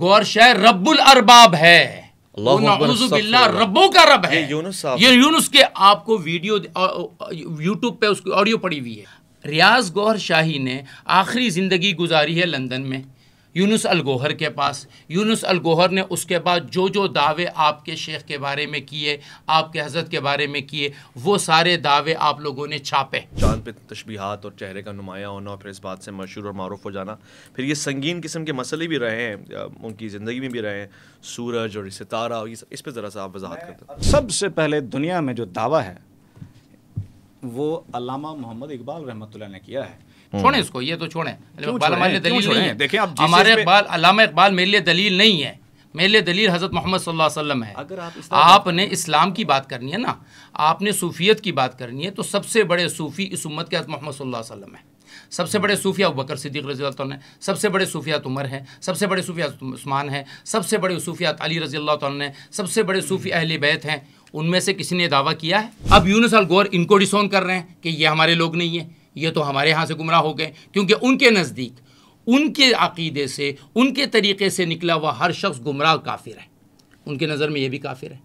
गौर शाह रब्बुल अरबाब है रबों का रब है ये यूनुस के आपको वीडियो यूट्यूब पे उसकी ऑडियो पड़ी हुई है रियाज गौर शाही ने आखिरी जिंदगी गुजारी है लंदन में यूनुस अलगोहर के पास यूनुस अलगोहर ने उसके बाद जो जो दावे आपके शेख के बारे में किए आपके हजरत के बारे में किए वो सारे दावे आप लोगों ने छापे चांद पे तशबीहात और चेहरे का नुमाया होना फिर इस बात से मशहूर और मरूफ हो जाना फिर ये संगीन किस्म के मसले भी रहे हैं उनकी ज़िंदगी में भी रहे हैं सूरज और सितारा और ये इस पर ज़रा सा आप वजाहत करते हैं सबसे पहले दुनिया में जो दावा है वो अलामा मोहम्मद इकबाल रहमत ने किया है हम्म। छोड़े इसको ये तो छोड़े हमारे दलील नहीं है देखिए आप हमारे इकबाल अलामा इकबाल मेरे लिए दलील नहीं है मेरे लिए दलील हज़रत मोहम्मद सल्लल्लाहु है अगर आप आपने इस्लाम की बात करनी है ना आपने सूफियत की बात करनी है तो सबसे बड़े सूफ़ी इस उम्मत के हज़रत मोहम्मद सल्लल्लाहु है सबसे बड़े सूफिया बकर सिद्दीक रजी अल्लाह सबसे बड़े सूफियात उमर हैं सबसे बड़े सूफियात उस्मान हैं सबसे बड़े सूफियात अली रजी अल्लाह ने सबसे बड़े सूफी अहल बैत हैं उनमें से किसी ने दावा किया है अब यूनिस अल गौर इनको डिसोन कर रहे हैं कि ये हमारे लोग नहीं है ये तो हमारे यहाँ से गुमराह हो गए क्योंकि उनके नज़दीक उनके अकीदे से उनके तरीके से निकला हुआ हर शख्स गुमराह काफिर है उनके नज़र में ये भी काफिर है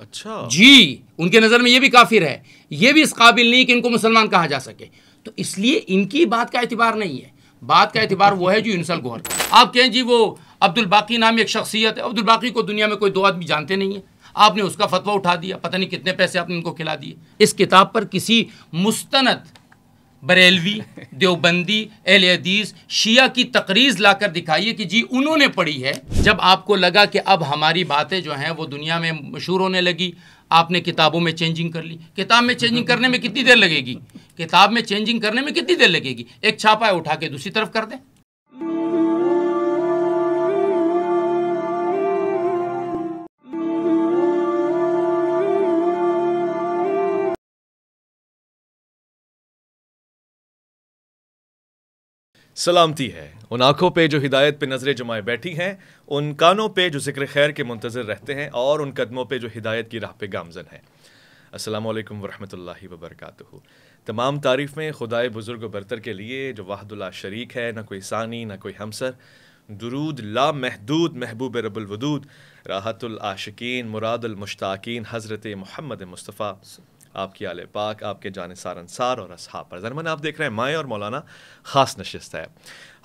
अच्छा जी उनके नज़र में ये भी काफिर है ये भी इस काबिल नहीं कि इनको मुसलमान कहा जा सके तो इसलिए इनकी बात का एतबार नहीं है बात का एतबार वो है जो इंसल गोहर आप कहें जी वो अब्दुल बाकी नाम एक शख्सियत है अब्दुल बाकी को दुनिया में कोई दो आदमी जानते नहीं है आपने उसका फतवा उठा दिया पता नहीं कितने पैसे आपने उनको खिला दिए इस किताब पर किसी मुस्तनद बरेलवी देवबंदी अहल हदीस शिया की तकरीज लाकर दिखाइए कि जी उन्होंने पढ़ी है जब आपको लगा कि अब हमारी बातें जो हैं वो दुनिया में मशहूर होने लगी आपने किताबों में चेंजिंग कर ली किताब में चेंजिंग करने में कितनी देर लगेगी किताब में चेंजिंग करने में कितनी देर लगेगी एक छापा है उठा के दूसरी तरफ कर दें सलामती है उन आंखों पे जो हिदायत पे नज़रें जमाए बैठी हैं उन कानों पे जो जिक्र खैर के मुंतज़र रहते हैं और उन कदमों पे जो हिदायत की राह पे गामजन है असलम वरहमल वबरक तमाम तारीफ़ में खुदाए बुज़ुर्ग बरतर के लिए जो वाहदुल्ला शरीक है ना कोई सानी ना कोई हमसर दरूद ला महदूद महबूब रबुलवदूद राहतुल आशिकीन मुरादुल मुश्ताकीन हज़रत महमद मुस्तफ़ा आपकी आल पाक आपके जान सार और असहा पर जरमन आप देख रहे हैं माए और मौलाना ख़ास नशस्त है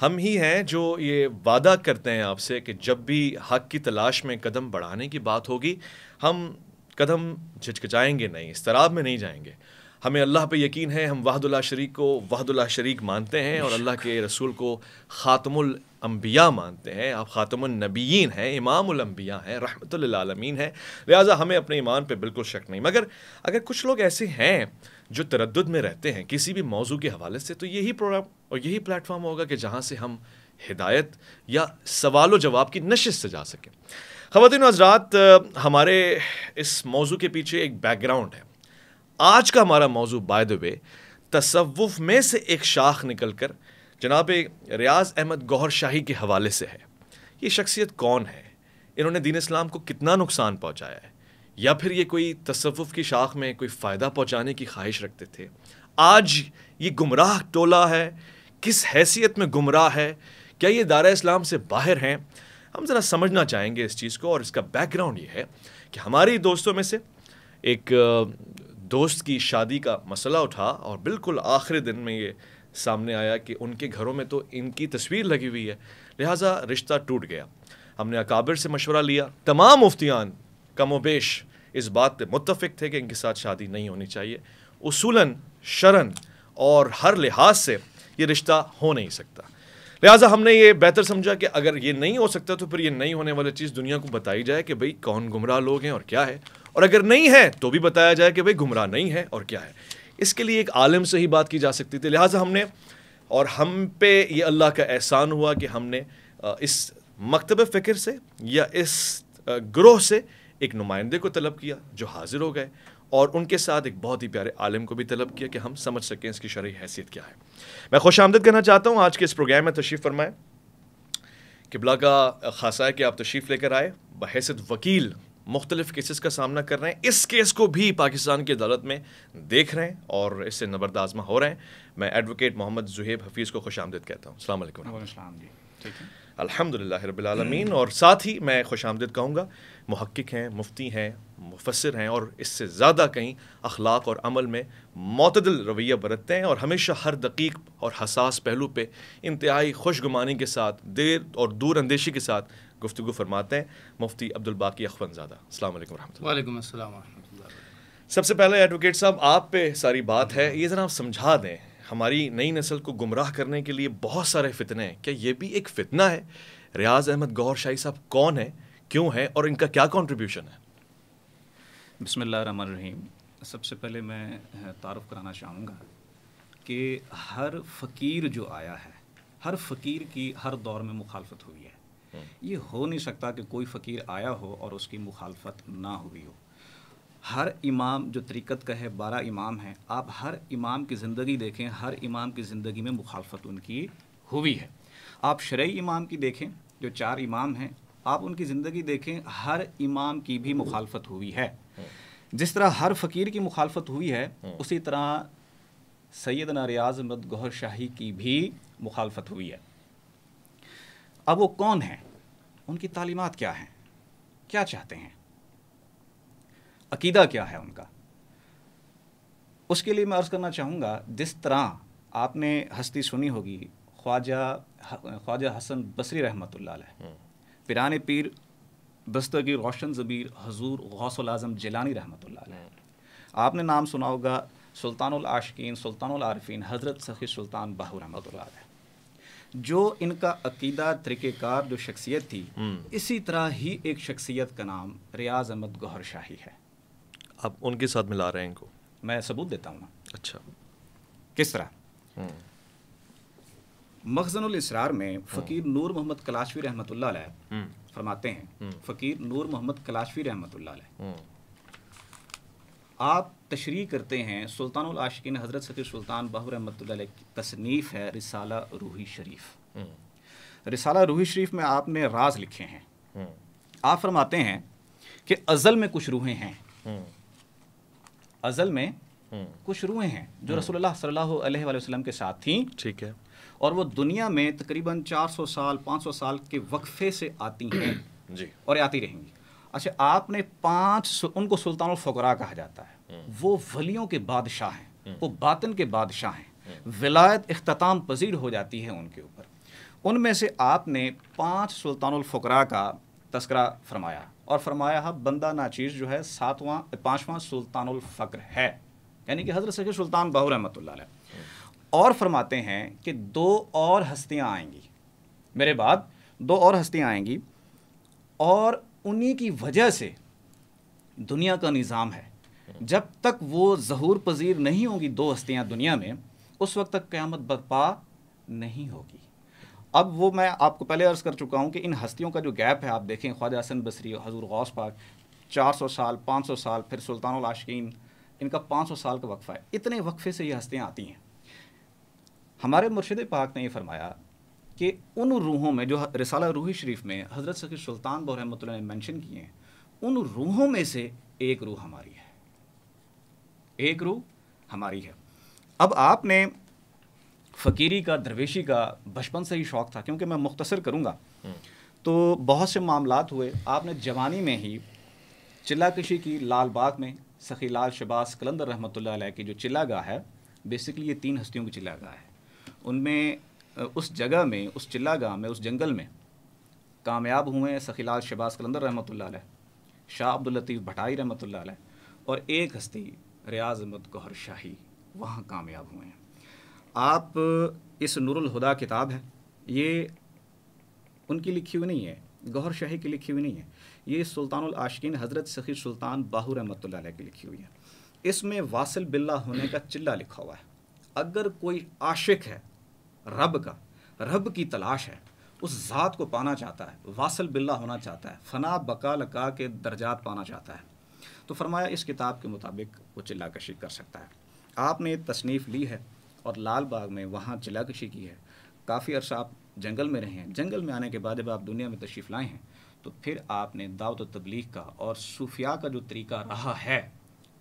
हम ही हैं जो ये वादा करते हैं आपसे कि जब भी हक की तलाश में कदम बढ़ाने की बात होगी हम कदम झिझकचाएँगे नहीं इस तराब में नहीं जाएंगे हमें अल्लाह पे यकीन है हम वाहदुल्ला शरीक को वाहदुल्ला शरीक मानते हैं और अल्लाह के रसूल को ख़ातमुल अम्बिया मानते हैं आप ख़ातमनबीन हैं इमामबिया हैं रहमतमीन हैं लिहाजा हमें अपने ईमान पर बिल्कुल शक नहीं मगर अगर कुछ लोग ऐसे हैं जो तरद में रहते हैं किसी भी मौजू के हवाले से तो यही प्रोग्राम और यही प्लेटफॉर्म होगा कि जहाँ से हम हिदायत या सवाल व जवाब की नशस्त से जा सकें खातिन हजरात हमारे इस मौजू के पीछे एक बैकग्राउंड है आज का हमारा मौजू बाय द वे तसवुफ़ में से एक शाख निकल कर जनाब रियाज अहमद गौहर शाही के हवाले से है ये शख्सियत कौन है इन्होंने दीन इस्लाम को कितना नुकसान पहुँचाया है या फिर ये कोई तसवुफ़ की शाख में कोई फ़ायदा पहुँचाने की ख्वाहिश रखते थे आज ये गुमराह टोला है किस हैसियत में गुमराह है क्या ये दारा इस्लाम से बाहर हैं हम ज़रा समझना चाहेंगे इस चीज़ को और इसका बैकग्राउंड ये है कि हमारे दोस्तों में से एक दोस्त की शादी का मसला उठा और बिल्कुल आखिरी दिन में ये सामने आया कि उनके घरों में तो इनकी तस्वीर लगी हुई है लिहाजा रिश्ता टूट गया हमने अकाबिर से मशवरा लिया तमाम मुफ्तियान कमोबेश इस बात पर मुतफिक थे कि इनके साथ शादी नहीं होनी चाहिए उसूलन शरण और हर लिहाज से ये रिश्ता हो नहीं सकता लिहाजा हमने ये बेहतर समझा कि अगर ये नहीं हो सकता तो फिर ये नहीं होने वाली चीज़ दुनिया को बताई जाए कि भाई कौन गुमराह लोग हैं और क्या है और अगर नहीं है तो भी बताया जाए कि भाई गुमराह नहीं है और क्या है इसके लिए एक आलम से ही बात की जा सकती थी लिहाजा हमने और हम पे ये अल्लाह का एहसान हुआ कि हमने इस मकतब फ़िक्र से या इस ग्रोह से एक नुमाइंदे को तलब किया जो हाजिर हो गए और उनके साथ एक बहुत ही प्यारे आलम को भी तलब किया कि हम समझ सकें इसकी शर्य हैसियत क्या है मैं खुश आमदद कहना चाहता हूँ आज के इस प्रोग्राम में तशरीफ़ फरमाएँ किबला का खासा है कि आप तशरीफ़ लेकर आए बहसत वकील मुख्तलिफ केसेस का सामना कर रहे हैं इस केस को भी पाकिस्तान की अदालत में देख रहे हैं और इससे नबरदाजमा हो रहे हैं मैं एडवोकेट मोहम्मद जुहेब हफीज़ को खुश आमदीद कहता हूँ अल्लाम अलहमदिल्ला रबालमीन और साथ ही मैं खुश आमदीद कहूँगा महक्क हैं मुफ्ती हैं मुफसर हैं और इससे ज़्यादा कहीं अखलाक और अमल में मतदल रवैया बरतते हैं और हमेशा हर दकीक और हसास पहलू पर इंतहाई खुशगुमानी के साथ देर और दूर अंदेशी के साथ गुफ्तु फरमाते हैं मुफ्ती अब्दुल बाकी अखवनजादा अल्लाम वालेकुम सबसे पहले एडवोकेट साहब आप पे सारी बात है ये ज़रा आप समझा दें हमारी नई नस्ल को गुमराह करने के लिए बहुत सारे फितने हैं क्या ये भी एक फितना है रियाज अहमद गौर शाही साहब कौन है क्यों है और इनका क्या कॉन्ट्रीब्यूशन है बसमीम सबसे पहले मैं तारफ़ कराना चाहूँगा कि हर फ़कीर जो आया है हर फ़कीर की हर दौर में मुखालफत हुई है ये हो नहीं सकता कि कोई फ़कीर आया हो और उसकी मुखालफत ना हुई हो हर इमाम जो तरीक़त का है बारह इमाम हैं आप हर इमाम की ज़िंदगी देखें हर इमाम की ज़िंदगी में मुखालफत उनकी हुई है आप शरय इमाम की देखें जो चार इमाम हैं आप उनकी ज़िंदगी देखें हर इमाम की भी मुखालफत हुई है जिस तरह हर फ़कीर की मुखालफत हुई है उसी तरह सैदना रियाज अहमद गौहर शाही की भी मुखालफत हुई है अब वो कौन हैं उनकी तालीमत क्या हैं क्या चाहते हैं अकीदा क्या है उनका उसके लिए मैं अर्ज़ करना चाहूँगा जिस तरह आपने हस्ती सुनी होगी ख्वाजा ख्वाजा हसन बसरी रहमत हम्म। पिरान पीर दस्तगी रोशन ज़बीर हजूर गौसल आज़म जिलानी रहमत हम्म। आपने नाम सुना होगा सुल्तान आशकिन सुल्तान आरफीन हज़रत सखी सुल्तान बाहू रहमत जो इनका अकीदा तरीकेकार जो शख्सियत थी हम्म। इसी तरह ही एक शख्सियत का नाम रियाज अहमद गौहर शाही है आप उनके साथ मिला रहे हैं इनको मैं सबूत देता हूँ अच्छा किस तरह हम्म। इसरार में हम्म। फ़कीर नूर मोहम्मद कलाशवी रहमत फरमाते हैं फ़कीर नूर मोहम्मद कलाशवी रहमत आप तशरी करते हैं सुल्तान आशिकिन हज़रत सफ़ी सुल्तान बहर की तसनीफ़ है रिसाला रूही शरीफ हम्म। रिसाला रूही शरीफ में आपने राज लिखे हैं हम्म। आप फरमाते हैं कि अज़ल में कुछ रूहें हैं हम्म। अज़ल में कुछ रूहें हैं जो रसोल्ला सल्लल्लाहु अलैहि वसल्लम के साथ थीं ठीक है और वो दुनिया में तकरीबन 400 साल 500 साल के वक्फे से आती हैं जी और आती रहेंगी अच्छा आपने पांच सु, उनको सुल्तान फ़करा कहा जाता है हम्म। वो वलियों के बादशाह हैं हम्म। वो बातन के बादशाह हैं हम्म। विलायत अख्ताम पजीर हो जाती है उनके ऊपर उनमें से आपने पाँच सुल्तान फ़करा का तस्करा फरमाया और फरमाया हा बंदा नाचीज़ जो है सातवां पांचवां सुल्तान फकर है यानी कि हज़रत सैद सुल्तान बहू रहमत और फरमाते हैं कि दो और हस्तियाँ आएंगी मेरे बाद दो और हस्तियाँ आएंगी और उन्हीं की वजह से दुनिया का निज़ाम है जब तक वो जहूर पजीर नहीं होंगी दो हस्तियाँ दुनिया में उस वक्त तक क़्यामत बरपा नहीं होगी अब वो मैं आपको पहले अर्ज़ कर चुका हूँ कि इन हस्तियों का जो गैप है आप देखें ख्वाजा हसन बसरी हजूर गौस पाक 400 साल 500 साल फिर सुल्तान लाशकिन इनका 500 साल का वक्फ़ा है इतने वक्फ़े से ये हस्तियाँ आती हैं हमारे मुर्शद पाक ने ये फरमाया कि उन रूहों में जो रिसाला रूही शरीफ में हज़रत सकी सुल्तान बरहमत ने मैंशन किए हैं उन रूहों में से एक रूह हमारी है एक रूह हमारी है अब आपने फ़कीरी का दरवेशी का बचपन से ही शौक़ था क्योंकि मैं मुख्तसर करूँगा हम्म। तो बहुत से मामला हुए आपने जवानी में ही चिल्ला कशी की लाल बाग में सखी लाल शबाज कलंदर रहमत की जो चिल्ला गाह है बेसिकली ये तीन हस्तियों की चिल्ला गाह है उनमें उस जगह में उस चिल्ला गाँव में उस जंगल में कामयाब हुए सखिलाल शबाज कलंदर रहमत ला शाह अब्दुल लतीफ़ भटाई रहमत ला और एक हस्ती रियाज अहमद गौहर शाही वहाँ कामयाब हुए हैं आप इस नूरुल हुदा किताब है ये उनकी लिखी हुई नहीं है गौहर शाही की लिखी हुई नहीं है ये सुल्तानुल आशकिन हज़रत सखी सुल्तान बाहू रहमत ला की लिखी हुई है इसमें वासिल बिल्ला होने का चिल्ला लिखा हुआ है अगर कोई आशिक है रब का रब की तलाश है उस ज़ात को पाना चाहता है वासल बिल्ला होना चाहता है फ़ना बका लका के दर्जात पाना चाहता है तो फरमाया इस किताब के मुताबिक वो चिल्लाकशी कर सकता है आपने तसनीफ़ ली है और लाल बाग में वहाँ चिल्लाकशी की है काफ़ी अरसा आप जंगल में रहे हैं जंगल में आने के बाद जब आप दुनिया में तशरीफ़ लाए हैं तो फिर आपने दावत तबलीग का और सूफिया का जो तरीका रहा है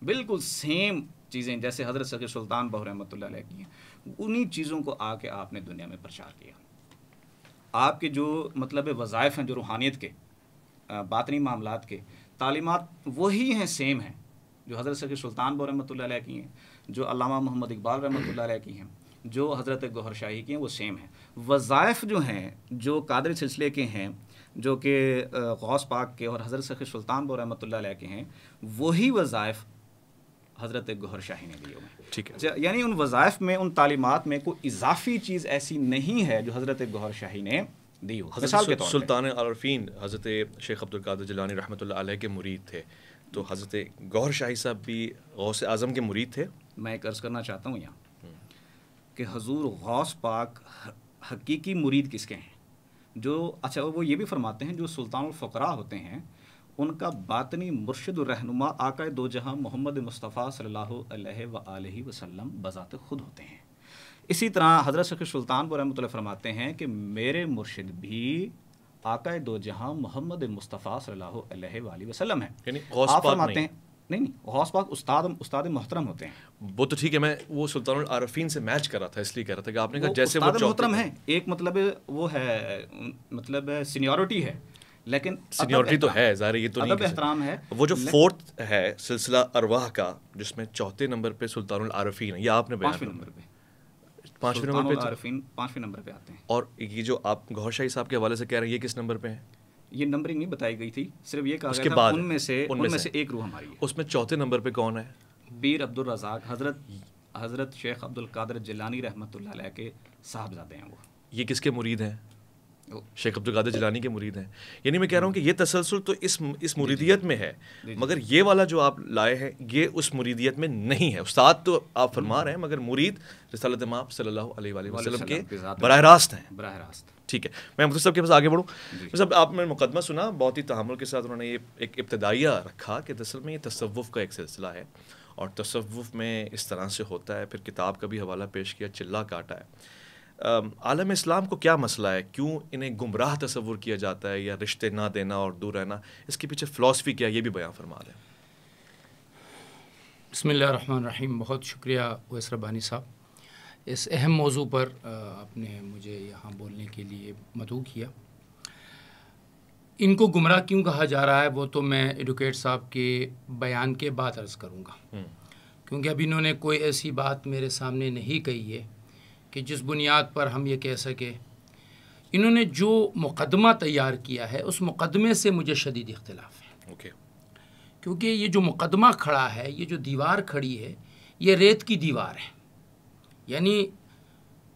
बिल्कुल सेम चीज़ें जैसे हज़रत सकी सुल्तान बहरमत की हैं उन्हीं चीज़ों को आके आपने दुनिया में प्रचार किया आपके जो मतलब वज़ायफ़ हैं जो रूहानियत के बातनी मामला के तालीमत वही हैं सेम हैं जो हज़रत सकी सुल्तान रहमत की हैं जो अलामा मोहम्मद इकबाल रहमत की हैं जो हज़रत गौहर शाही की हैं वो सेम हैं वज़ायफ़ जो हैं जो कादर सिलसिले के हैं जो कि गौस पाक के और हज़रत सखी सुल्तान बरमत के हैं वही वज़ायफ़ हज़रत गहर शाही ने दिए हुए ठीक है अच्छा, यानी उन वज़ायफ में उन तालीमत में कोई इजाफी चीज़ ऐसी नहीं है जो हज़रत गहर शाही ने दी हो सुल्तान आरफीन हज़रत शेख अब्दुल कादर जिलानी रहमत के मुरीद थे तो हज़रत गौर शाही साहब भी गौस आज़म के मुरीद थे मैं एक अर्ज़ करना चाहता हूँ यहाँ हम्म। कि हजूर गौस पाक हकीकी मुरीद किसके हैं जो अच्छा वो ये भी फरमाते हैं जो सुल्तान फ़करा होते हैं उनका बातनी मुर्शद रहनुमा आकाय दो जहां मोहम्मद मुस्तफ़ा सल्लल्लाहु अलैहि वसल्लम बज़ात खुद होते हैं इसी तरह हज़रत शख सुल्तानपुर रहमत फरमाते हैं कि मेरे मुर्शद भी आकाय दो जहां मोहम्मद मुस्तफ़ा सल्लल्लाहु अलैहि वसल्लम हैं आप फरमाते हैं नहीं नहीं गौस पाक उस्ताद उस्ताद मोहतरम होते हैं वो तो ठीक है मैं वो सुल्तान आरफीन से मैच कर रहा था इसलिए कह रहा था कि आपने कहा जैसे वो मोहतरम है एक मतलब वो है मतलब सीनियोरिटी है लेकिन सीनियोरिटी तो है ज़ाहिर ये तो नहीं है एहतराम है वो जो फोर्थ है सिलसिला अरवाह का जिसमें चौथे नंबर पे सुल्तानुल आरफीन है ये आपने बयान पाँचवें नंबर पे पांचवें नंबर पे तो- आरफीन पांचवें नंबर पे आते हैं और ये जो आप गौरशाही साहब के हवाले से कह रहे हैं ये किस नंबर पे है ये नंबरिंग नहीं बताई गई थी सिर्फ ये कहा गया था उनमें से उनमें से एक रूह हमारी है उसमें चौथे नंबर पे कौन है बीर अब्दुल रजाक हजरत हजरत शेख अब्दुल कादर जिलानी रहमत के साहबजादे हैं वो ये किसके मुरीद हैं शेख अब्दुल कादिर जिलानी के मुरीद हैं यानी मैं कह रहा हूँ कि ये तसलसल तो इस इस मुरीदियत में है मगर ये वाला जो आप लाए हैं ये उस मुरीदियत में नहीं है उस्ताद तो आप फरमा रहे हैं मगर मुरीद रसालत माप अलैहि वसल्लम के बरह रास्त हैं बरह रास्त ठीक है मैं मुफ्ती साहब के पास आगे बढ़ूँ साहब आप मैंने मुकदमा सुना बहुत ही तहमुल के साथ उन्होंने ये एक इब्तदाइया रखा कि दरअसल में ये तसवुफ़ का एक सिलसिला है और तसवुफ़ में इस तरह से होता है फिर किताब का भी हवाला पेश किया चिल्ला काटा है आलम इस्लाम को क्या मसला है क्यों इन्हें गुमराह तस्वुर किया जाता है या रिश्ते ना देना और दूर रहना इसके पीछे फ़िलासफ़ी क्या ये भी बयान फरमा दें बसमीम बहुत शुक्रिया वैस रबानी साहब इस अहम मौजू पर आपने मुझे यहाँ बोलने के लिए मदु किया इनको गुमराह क्यों कहा जा रहा है वो तो मैं एडवोकेट साहब के बयान के बाद अर्ज़ करूँगा हम्म। क्योंकि अभी इन्होंने कोई ऐसी बात मेरे सामने नहीं कही है कि जिस बुनियाद पर हम ये कह सकें इन्होंने जो मुकदमा तैयार किया है उस मुकदमे से मुझे शदीद इख्तलाफ है ओके क्योंकि ये जो मुकदमा खड़ा है ये जो दीवार खड़ी है ये रेत की दीवार है यानी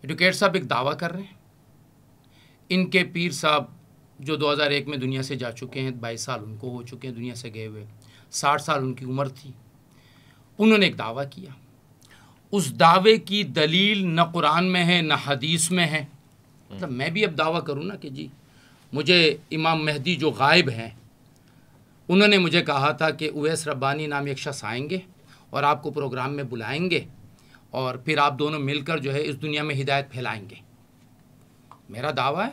एडवोकेट साहब एक दावा कर रहे हैं इनके पीर साहब जो 2001 में दुनिया से जा चुके हैं बाईस साल उनको हो चुके हैं दुनिया से गए हुए साठ साल उनकी उम्र थी उन्होंने एक दावा किया उस दावे की दलील न कुरान में है न हदीस में है मतलब मैं भी अब दावा करूँ ना कि जी मुझे इमाम मेहदी जो गायब हैं उन्होंने मुझे कहा था कि उवैस रब्बानी नाम एक शख्स आएंगे और आपको प्रोग्राम में बुलाएंगे और फिर आप दोनों मिलकर जो है इस दुनिया में हिदायत फैलाएंगे मेरा दावा है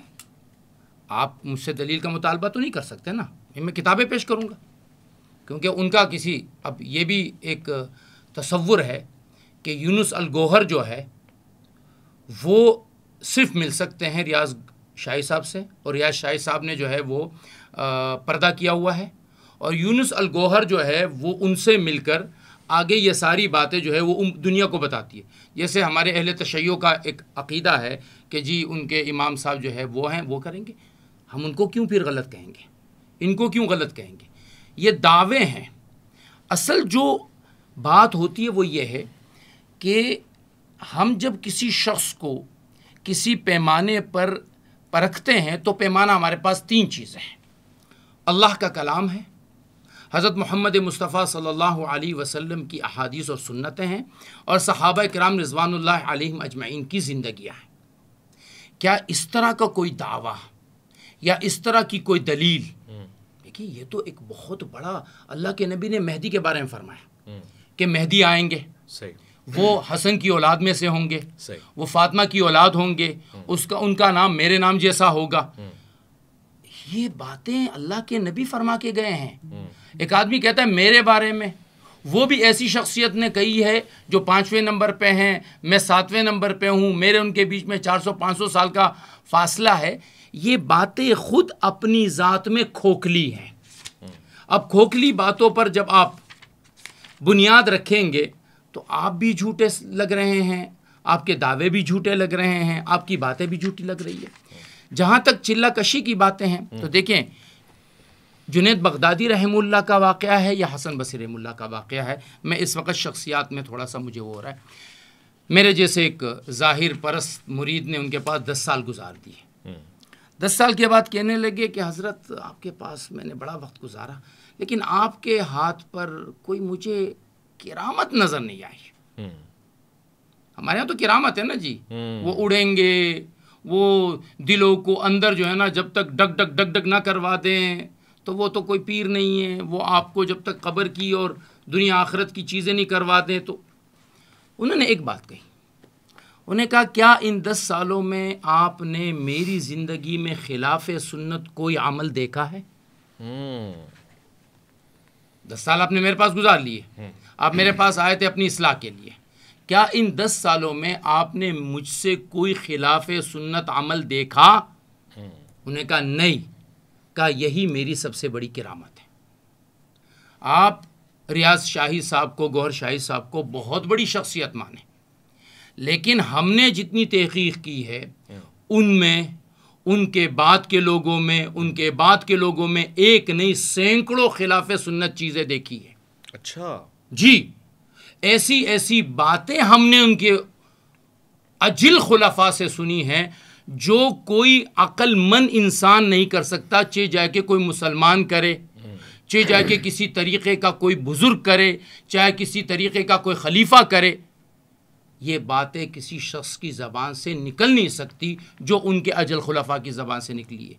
आप मुझसे दलील का मुतालबा तो नहीं कर सकते ना मैं किताबें पेश करूँगा क्योंकि उनका किसी अब ये भी एक तस्वुर है कि यूनुस अलगोहर जो है वो सिर्फ मिल सकते हैं रियाज शाही साहब से और रियाज शाही साहब ने जो है वो पर्दा किया हुआ है और यूनुस गोहर जो है वो उनसे मिलकर आगे ये सारी बातें जो है वो दुनिया को बताती है जैसे हमारे अहल तशैयों का एक अकीदा है कि जी उनके इमाम साहब जो है वो हैं वो करेंगे हम उनको क्यों फिर गलत कहेंगे इनको क्यों गलत कहेंगे ये दावे हैं असल जो बात होती है वो ये है कि हम जब किसी शख्स को किसी पैमाने पर परखते हैं तो पैमाना हमारे पास तीन चीज़ें हैं अल्लाह का कलाम है हज़रत मोहम्मद मुस्तफ़ा सल्लल्लाहु अलैहि वसल्लम की अहादीस और सुन्नतें हैं और सहाबा कराम रिजवानुल्लाह अलैहिम अजमाइन की ज़िंदगियाँ हैं क्या इस तरह का कोई दावा या इस तरह की कोई दलील हम्म। देखिए ये तो एक बहुत बड़ा अल्लाह के नबी ने मेहदी के बारे में फरमाया हम्म। कि मेहदी आएंगे सही वो हसन की औलाद में से होंगे वो फातिमा की औलाद होंगे हम्म। उसका उनका नाम मेरे नाम जैसा होगा हम्म। ये बातें अल्लाह के नबी फरमा के गए हैं हम्म। एक आदमी कहता है मेरे बारे में वो भी ऐसी शख्सियत ने कही है जो पांचवें नंबर पे हैं मैं सातवें नंबर पे हूँ मेरे उनके बीच में 400-500 साल का फासला है ये बातें खुद अपनी ज़ात में खोखली हैं अब खोखली बातों पर जब आप बुनियाद रखेंगे तो आप भी झूठे लग रहे हैं आपके दावे भी झूठे लग रहे हैं आपकी बातें भी झूठी लग रही है जहाँ तक चिल्ला कशी की बातें हैं तो देखें जुनेद बगदादी रहमुल्ला का वाक़ है या हसन बसी रहमुल्ला का वाक़ है मैं इस वक्त शख्सियात में थोड़ा सा मुझे वो हो रहा है मेरे जैसे एक ज़ाहिर परस्त मुरीद ने उनके पास दस साल गुजार दिए हम्म। दस साल के बाद कहने लगे कि हज़रत आपके पास मैंने बड़ा वक्त गुजारा लेकिन आपके हाथ पर कोई मुझे किरामत नजर नहीं आई हम्म। हमारे यहाँ तो किरामत है ना जी हम्म। वो उड़ेंगे वो दिलों को अंदर जो है ना जब तक डग डग डग डग ना करवा दें तो वो तो कोई पीर नहीं है वो आपको जब तक कब्र की और दुनिया आखरत की चीज़ें नहीं करवा दें तो उन्होंने एक बात कही उन्हें कहा क्या इन दस सालों में आपने मेरी ज़िंदगी में खिलाफ सुन्नत कोई अमल देखा है हम्म। दस साल आपने मेरे पास गुजार लिए आप मेरे पास आए थे अपनी असलाह के लिए क्या इन दस सालों में आपने मुझसे कोई खिलाफ सुन्नत अमल देखा उन्हें कहा नहीं का यही मेरी सबसे बड़ी किरामत है आप रियाज शाही साहब को गौहर शाही साहब को बहुत बड़ी शख्सियत माने लेकिन हमने जितनी तहकीक की है उनमें उनके बाद के लोगों में उनके बाद के लोगों में एक नहीं सैकड़ों खिलाफ सुन्नत चीज़ें देखी है अच्छा जी ऐसी ऐसी बातें हमने उनके अजिल खुलाफा से सुनी हैं जो कोई अक्लमंद इंसान नहीं कर सकता चे जाके कोई मुसलमान करे चे जाके किसी तरीक़े का कोई बुज़ुर्ग करे चाहे किसी तरीक़े का कोई खलीफा करे ये बातें किसी शख्स की ज़बान से निकल नहीं सकती जो उनके अजल खुलाफा की ज़बान से निकली है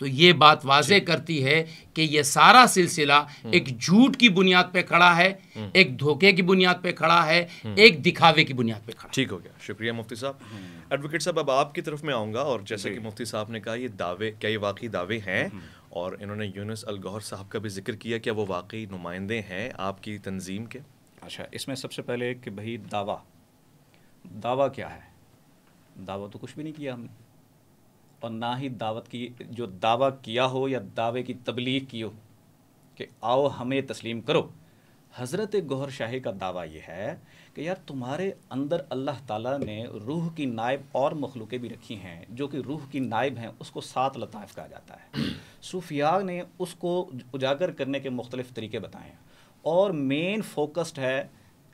तो ये बात वाजे करती है कि ये सारा सिलसिला हम्म। एक झूठ की बुनियाद पे खड़ा है हम्म। एक धोखे की बुनियाद पे खड़ा है हम्म। एक दिखावे की बुनियाद पे खड़ा ठीक हो गया शुक्रिया मुफ्ती साहब एडवोकेट साहब अब आपकी तरफ में आऊँगा और जैसे कि मुफ्ती साहब ने कहा ये दावे क्या ये वाकई दावे हैं और इन्होंने यूनस अलगौर साहब का भी जिक्र किया क्या वो वाकई नुमाइंदे हैं आपकी तंजीम के अच्छा इसमें सबसे पहले कि भाई दावा दावा क्या है दावा तो कुछ भी नहीं किया हमने और ना ही दावत की जो दावा किया हो या दावे की तबलीग की हो कि आओ हमें तस्लीम करो हज़रत गौहर शाही का दावा यह है कि यार तुम्हारे अंदर अल्लाह ताला ने रूह की नायब और मखलूक़ें भी रखी हैं जो कि रूह की नायब हैं उसको सात लताइफ कहा जाता है सूफिया ने उसको उजागर करने के मुख्तलिफ़ तरीके बताए हैं और मेन फोकस्ड है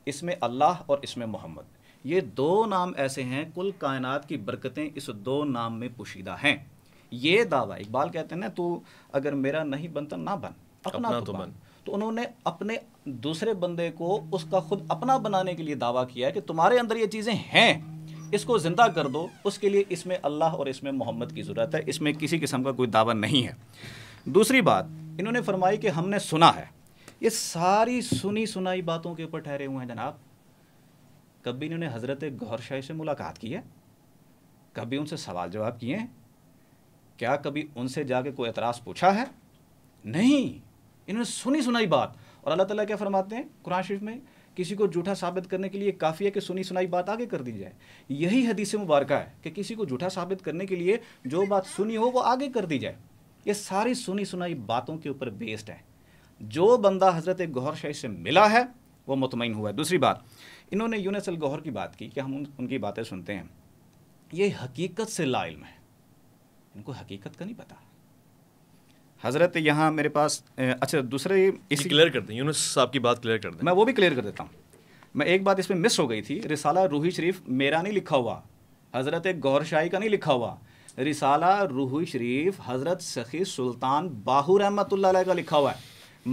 इसमें अल्लाह और इसमें मोहम्मद ये दो नाम ऐसे हैं कुल कायनात की बरकतें इस दो नाम में पोशीदा हैं ये दावा इकबाल कहते हैं ना तो अगर मेरा नहीं बनता तो ना बन अपना, अपना तो, तो बन, बन। तो उन्होंने अपने दूसरे बंदे को उसका खुद अपना बनाने के लिए दावा किया है कि तुम्हारे अंदर ये चीज़ें हैं इसको ज़िंदा कर दो उसके लिए इसमें अल्लाह और इसमें मोहम्मद की ज़रूरत है इसमें किसी किस्म का कोई दावा नहीं है दूसरी बात इन्होंने फरमाई कि हमने सुना है ये सारी सुनी सुनाई बातों के ऊपर ठहरे हुए हैं जनाब कभी इन्होंने हज़रत गौर शाह से मुलाकात की है कभी उनसे सवाल जवाब किए हैं क्या कभी उनसे जाके कोई एतराज़ पूछा है नहीं इन्होंने सुनी सुनाई बात और अल्लाह ताला क्या फरमाते हैं कुरान शरीफ में किसी को झूठा साबित करने के लिए काफ़ी है कि सुनी सुनाई बात आगे कर दी जाए यही हदीस मुबारक है कि किसी को झूठा साबित करने के लिए जो बात सुनी हो वो आगे कर दी जाए ये सारी सुनी सुनाई बातों के ऊपर बेस्ड है जो बंदा हज़रत गौर शाही से मिला है वो मुतमिन हुआ है दूसरी बात इन्होंने यूनस अल गौहर की बात की कि हम उन, उनकी बातें सुनते हैं ये हकीकत से लाइम है इनको हकीकत का नहीं पता हज़रत यहाँ मेरे पास अच्छा दूसरे इसी क्लियर कर दें यूनस साहब की बात क्लियर कर दें मैं वो भी क्लियर कर देता हूँ मैं एक बात इसमें मिस हो गई थी रिसाला रूही शरीफ मेरा नहीं लिखा हुआ हज़रत गौर शाही का नहीं लिखा हुआ रिसाला रूही शरीफ हज़रत सखी सुल्तान बाहू रहमत का लिखा हुआ है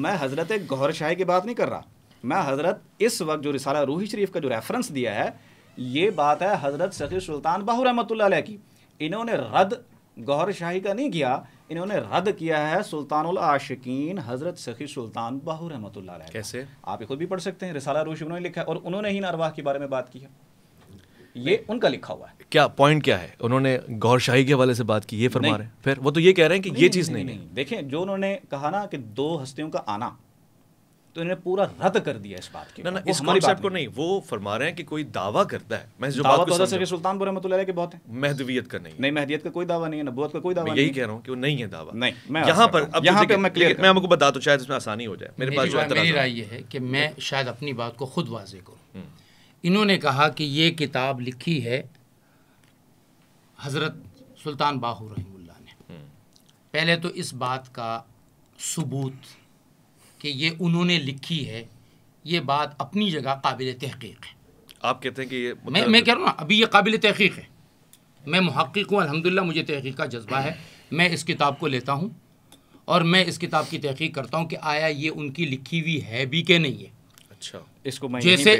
मैं हज़रत गौर शाही की बात नहीं कर रहा मैं हज़रत इस वक्त जो रिसाला रूही शरीफ का जो रेफरेंस दिया है ये बात है हज़रत सखी सुल्तान बाहू रहमत की इन्होंने रद्द गौर शाही का नहीं किया इन्होंने रद्द किया है सुल्तान आशिकीन हजरत सखी सुल्तान बाहू रहमत कैसे आप खुद भी पढ़ सकते हैं रिसाला रूशी उन्होंने लिखा है और उन्होंने ही नरवाह के बारे में बात की है ये उनका लिखा हुआ है क्या पॉइंट क्या है उन्होंने गौर शाही के हवाले से बात की ये फरमा रहे हैं फिर वो तो ये कह रहे हैं कि नहीं, ये चीज़ नहीं, नहीं, नहीं, नहीं देखें जो उन्होंने कहा ना कि दो हस्तियों का आना तो इन्होंने पूरा रद्द कर दिया इस बात की ना ना इस कॉन्सेप्ट को नहीं वो फरमा रहे हैं कि कोई दावा करता है मैं जो दावा बात तो सुल्तानपुर रहमतुल्लाह के बहुत है महदवियत का नहीं नहीं महदियत का कोई दावा नहीं है नबूत का कोई दावा यही कह रहा हूँ कि वो नहीं है दावा नहीं मैं यहाँ पर अब यहाँ पे मैं क्लियर मैं आपको बता तो शायद इसमें आसानी हो जाए मेरे पास जो मेरी राय ये है कि मैं शायद अपनी बात को खुद वाजे करूँ हम्म। इन्होंने कहा कि ये किताब लिखी है हज़रत सुल्तान बाहू रही ने हम्म। पहले तो इस बात का सबूत कि ये उन्होंने लिखी है ये बात अपनी जगह काबिल तहकीक है आप कहते हैं कि ये मैं मतलब मैं कह रहा हूँ ना अभी ये काबिल तहकीक है मैं महक्क हूँ अलहमदिल्ला मुझे तहकीक का जज्बा है मैं इस किताब को लेता हूँ और मैं इस किताब की तहकीक करता हूँ कि आया ये उनकी लिखी हुई है भी कि नहीं है अच्छा इसको मैं जैसे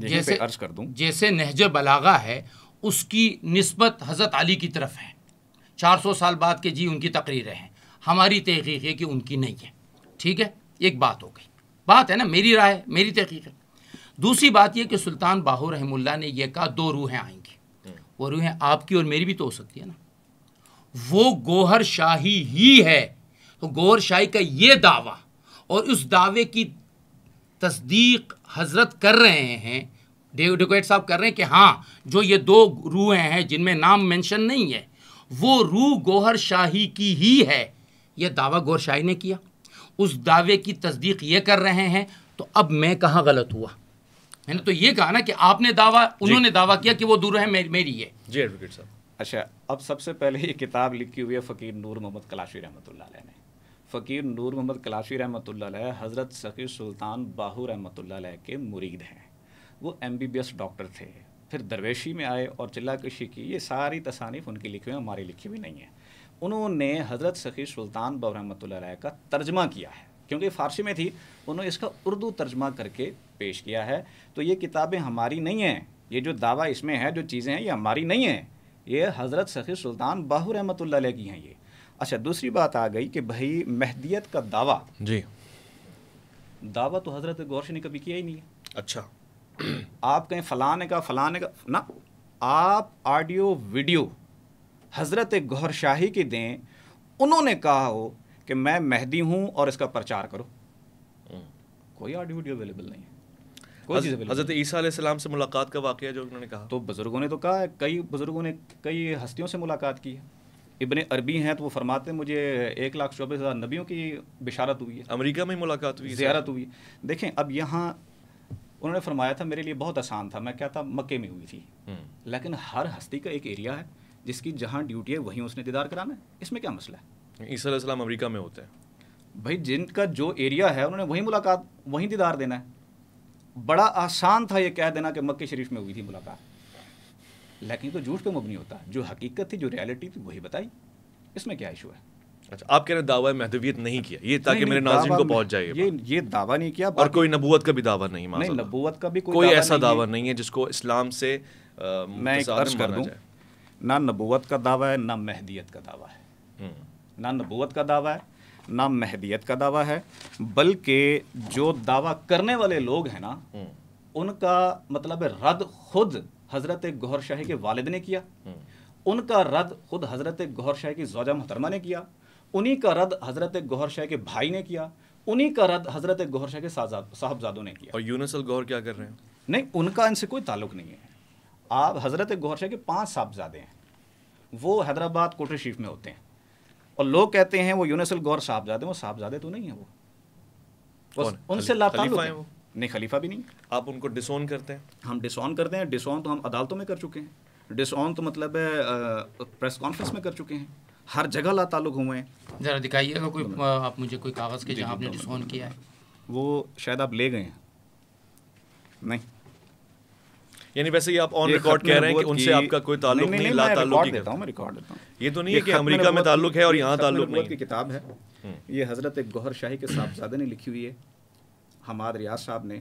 जैसे अर्ज कर दूँ जैसे नहज बलागा है उसकी नस्बत हज़रत अली की तरफ है चार सौ साल बाद के जी उनकी तकरीरें हैं हमारी तहकीक है कि उनकी नहीं है ठीक है एक बात हो गई बात है ना मेरी राय मेरी तहकीक है दूसरी बात यह कि सुल्तान बाहू रहमुल्ला ने यह कहा दो रूहें आएंगी हम्म। वो रूहें आपकी और मेरी भी तो हो सकती है ना वो गोहर शाही ही है तो गोहर शाही का ये दावा और उस दावे की तस्दीक हजरत कर रहे हैं डेकोट साहब कर रहे हैं कि हाँ जो ये दो रूहें हैं जिनमें नाम मेंशन नहीं है वो रूह गोहर शाही की ही है यह दावा गोहर शाही ने किया उस दावे की तस्दीक ये कर रहे हैं तो अब मैं कहाँ गलत हुआ मैंने तो ये कहा ना कि आपने दावा उन्होंने दावा किया कि वो दूर है मेरी, मेरी है जी एडवोकेट साहब अच्छा अब सबसे पहले ये किताब लिखी हुई है फ़कीर नूर मोहम्मद कलाशी रहमत ने फ़कीर नूर मोहम्मद कलाशी रहमत हज़रत सफ़ी सुल्तान बाहू रहमत के मुरीद हैं वो M B B S doctor थे फिर दरवेशी में आए और चिल्ला कशी की ये सारी तसानीफ उनकी लिखी हुई हमारी लिखी हुई नहीं है उन्होंने हज़रत सखी सुल्तान बबरहमतुल्ला राय का तर्जमा किया है क्योंकि फ़ारसी में थी उन्होंने इसका उर्दू तर्जमा करके पेश किया है तो ये किताबें हमारी नहीं हैं ये जो दावा इसमें है जो चीज़ें हैं ये हमारी नहीं हैं ये हज़रत सखी सुल्तान बाहू रहमतुल्ला की हैं ये अच्छा दूसरी बात आ गई कि भाई महदियत का दावा जी दावा तो हज़रत गौरश ने कभी किया ही नहीं है अच्छा आप कहें फ़लाने का फ़लाने का ना आप ऑडियो वीडियो हज़रत गौहर शाही की दें उन्होंने कहा हो कि मैं मेहदी हूँ और इसका प्रचार करो हम्म। कोई ऑडियो वीडियो अवेलेबल नहीं है हज़रत ईसा से मुलाकात का वाक़ जो उन्होंने कहा तो बुज़ुर्गों ने तो कहा है कई बुज़ुर्गों ने कई हस्तियों से मुलाकात की है इबन अरबी हैं तो वो फरमाते हैं मुझे एक लाख चौबीस हज़ार नबियों की बिशारत हुई है अमरीका में मुलाकात हुई ज्यारत हुई देखें अब यहाँ उन्होंने फरमाया था मेरे लिए बहुत आसान था मैं क्या था मक्के में हुई थी हम्म। लेकिन हर हस्ती का एक एरिया है जिसकी जहाँ ड्यूटी है वहीं उसने दीदार कराना है इसमें क्या मसला है ईसा अमरीका में होते हैं भाई जिनका जो एरिया है उन्होंने वहीं मुलाकात वहीं दीदार देना है बड़ा आसान था ये कह देना कि मक्के शरीफ में हुई थी मुलाकात लेकिन तो झूठ पे मबनी होता जो हकीकत थी जो रियलिटी थी वही बताई इसमें क्या इशू है अच्छा आप कह रहे दावा महदवियत नहीं किया ये ताकि मेरे नाजिम को पहुंच जाए ये ये दावा नहीं किया और कोई नबूत का भी दावा नहीं माना नहीं का भी कोई, कोई दावा ऐसा नहीं दावा नहीं है जिसको इस्लाम से आ, मैं कर दूं ना नबूत का दावा है ना महदियत हम्म। का दावा है ना नबूत का दावा है ना महदियत का दावा है बल्कि जो दावा करने वाले लोग हैं ना हम्म। उनका मतलब रद्द खुद हज़रत गौर शाह के वालिद ने किया हम्म। उनका रद्द खुद हज़रत गौर शाह की जोजा मोहतरमा ने किया उन्हीं का रद्द हज़रत गौर शाह के भाई ने किया उन्हीं का रद्द हज़रत गौर शाह के साहबजादों ने किया और यूनसल गौर क्या कर रहे हैं नहीं उनका इनसे कोई ताल्लुक नहीं है आप हज़रत गौरशाह के पाँच साहबजादे हैं वो हैदराबाद कोटे शरीफ में होते हैं और लोग कहते हैं वो यूनिसल गौर साहबजादे वो साहबजादे तो नहीं है वो उनसे लाताल्लुक है नहीं खलीफा भी नहीं आप उनको डिसोन करते हैं हम डिसोन करते हैं डिसोन तो हम अदालतों में कर चुके हैं डिसोन तो मतलब है प्रेस कॉन्फ्रेंस में कर चुके हैं हर जगह ला लाताल्लुक हुए हैं ज़रा दिखाइएगा कोई आप मुझे कोई कागज़ के जहाँ आपने डिसोन किया है वो शायद आप ले गए हैं नहीं यानी वैसे ही आप ऑन रिकॉर्ड कह रहे हैं कि उनसे आपका कोई ताल्लुक नहीं, ला ताल्लुक देता हूं मैं रिकॉर्ड देता हूं ये तो नहीं है कि अमेरिका में तो ताल्लुक है और यहां ताल्लुक नहीं की किताब है हम्म। ये हजरत एक गौहर शाही के साहबजादे ने लिखी हुई है हमाद रियाज साहब ने